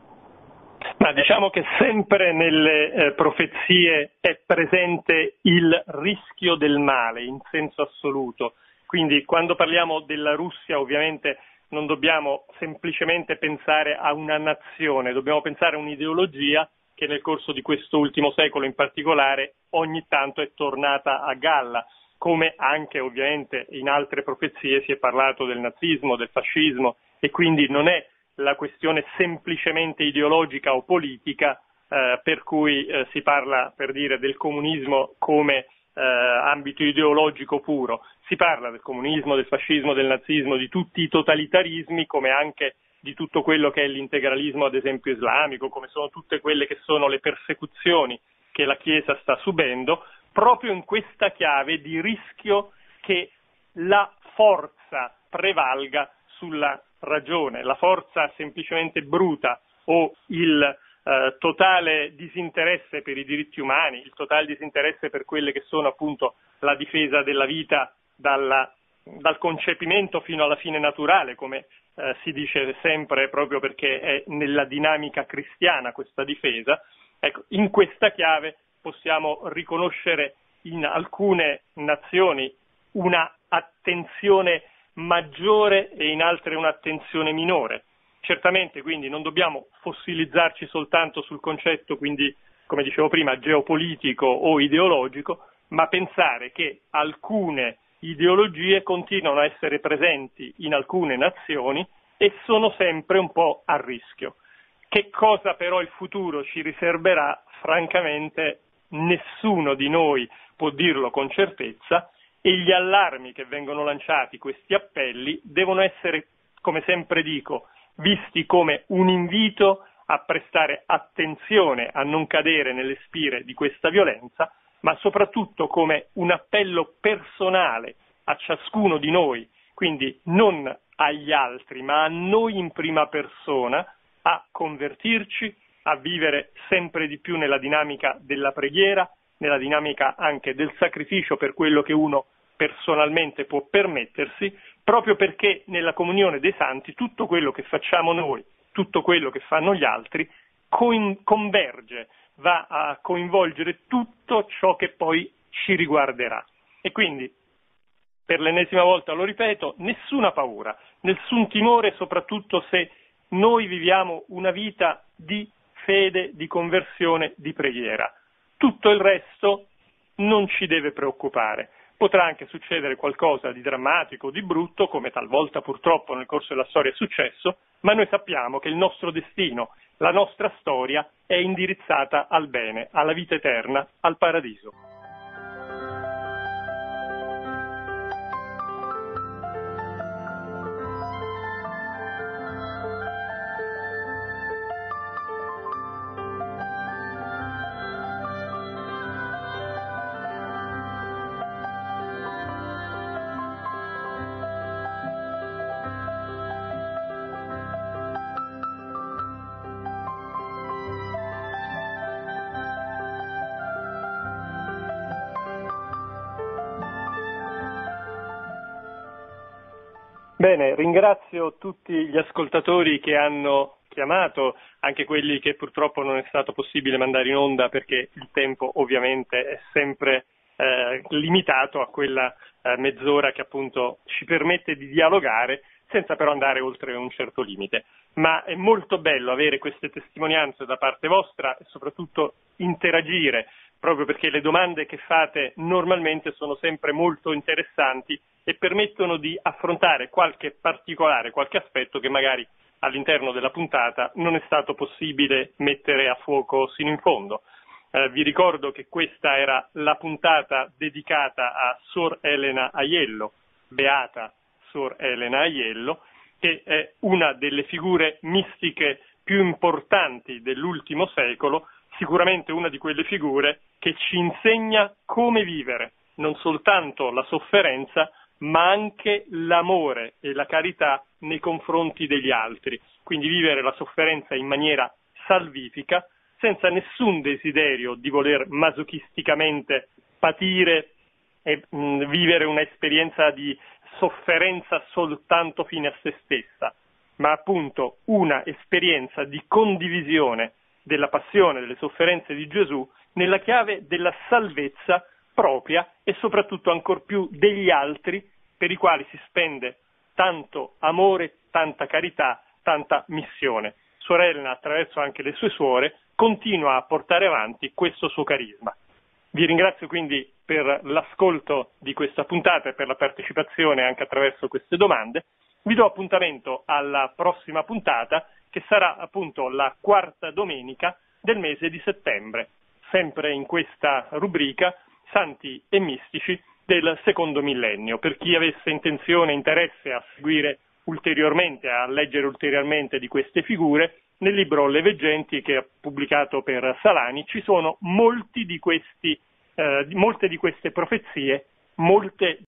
Ma diciamo che sempre nelle eh, profezie è presente il rischio del male in senso assoluto, quindi quando parliamo della Russia ovviamente non dobbiamo semplicemente pensare a una nazione, dobbiamo pensare a un'ideologia che nel corso di quest'ultimo secolo in particolare ogni tanto è tornata a galla, come anche ovviamente in altre profezie si è parlato del nazismo, del fascismo e quindi non è la questione semplicemente ideologica o politica eh, per cui eh, si parla per dire del comunismo come eh, ambito ideologico puro, si parla del comunismo, del fascismo, del nazismo, di tutti i totalitarismi come anche di tutto quello che è l'integralismo, ad esempio, islamico, come sono tutte quelle che sono le persecuzioni che la Chiesa sta subendo, proprio in questa chiave di rischio che la forza prevalga sulla ragione, la forza semplicemente bruta o il eh, totale disinteresse per i diritti umani, il totale disinteresse per quelle che sono appunto la difesa della vita dalla, dal concepimento fino alla fine naturale, come eh, si dice sempre proprio perché è nella dinamica cristiana questa difesa, ecco, in questa chiave possiamo riconoscere in alcune nazioni una attenzione maggiore e in altre un'attenzione minore. Certamente quindi non dobbiamo fossilizzarci soltanto sul concetto, quindi come dicevo prima, geopolitico o ideologico, ma pensare che alcune ideologie continuano a essere presenti in alcune nazioni e sono sempre un po' a rischio. Che cosa però il futuro ci riserverà, francamente nessuno di noi può dirlo con certezza e gli allarmi che vengono lanciati, questi appelli, devono essere, come sempre dico, visti come un invito a prestare attenzione a non cadere nelle spire di questa violenza ma soprattutto come un appello personale a ciascuno di noi, quindi non agli altri, ma a noi in prima persona, a convertirci, a vivere sempre di più nella dinamica della preghiera, nella dinamica anche del sacrificio per quello che uno personalmente può permettersi, proprio perché nella comunione dei santi tutto quello che facciamo noi, tutto quello che fanno gli altri, converge va a coinvolgere tutto ciò che poi ci riguarderà. E quindi, per l'ennesima volta lo ripeto, nessuna paura, nessun timore, soprattutto se noi viviamo una vita di fede, di conversione, di preghiera. Tutto il resto non ci deve preoccupare potrà anche succedere qualcosa di drammatico, di brutto, come talvolta purtroppo nel corso della storia è successo, ma noi sappiamo che il nostro destino, la nostra storia è indirizzata al bene, alla vita eterna, al paradiso. Bene, ringrazio tutti gli ascoltatori che hanno chiamato, anche quelli che purtroppo non è stato possibile mandare in onda perché il tempo ovviamente è sempre eh, limitato a quella eh, mezz'ora che appunto ci permette di dialogare senza però andare oltre un certo limite. Ma è molto bello avere queste testimonianze da parte vostra e soprattutto interagire, proprio perché le domande che fate normalmente sono sempre molto interessanti e permettono di affrontare qualche particolare, qualche aspetto che magari all'interno della puntata non è stato possibile mettere a fuoco sino in fondo. Eh, vi ricordo che questa era la puntata dedicata a Sor Elena Aiello, beata Sor Elena Aiello, che è una delle figure mistiche più importanti dell'ultimo secolo, sicuramente una di quelle figure che ci insegna come vivere non soltanto la sofferenza, ma anche l'amore e la carità nei confronti degli altri, quindi vivere la sofferenza in maniera salvifica, senza nessun desiderio di voler masochisticamente patire e mh, mm, vivere un'esperienza di sofferenza soltanto fine a se stessa, ma appunto una esperienza di condivisione della passione, delle sofferenze di Gesù nella chiave della salvezza propria e soprattutto ancor più degli altri per i quali si spende tanto amore, tanta carità, tanta missione. Sorella, attraverso anche le sue suore, continua a portare avanti questo suo carisma. Vi ringrazio quindi per l'ascolto di questa puntata e per la partecipazione anche attraverso queste domande. Vi do appuntamento alla prossima puntata che sarà appunto la quarta domenica del mese di settembre, sempre in questa rubrica Santi e Mistici del secondo millennio. Per chi avesse intenzione e interesse a seguire ulteriormente, a leggere ulteriormente di queste figure, nel libro Le Veggenti che ha pubblicato per Salani ci sono di questi, eh, molte di queste profezie, molte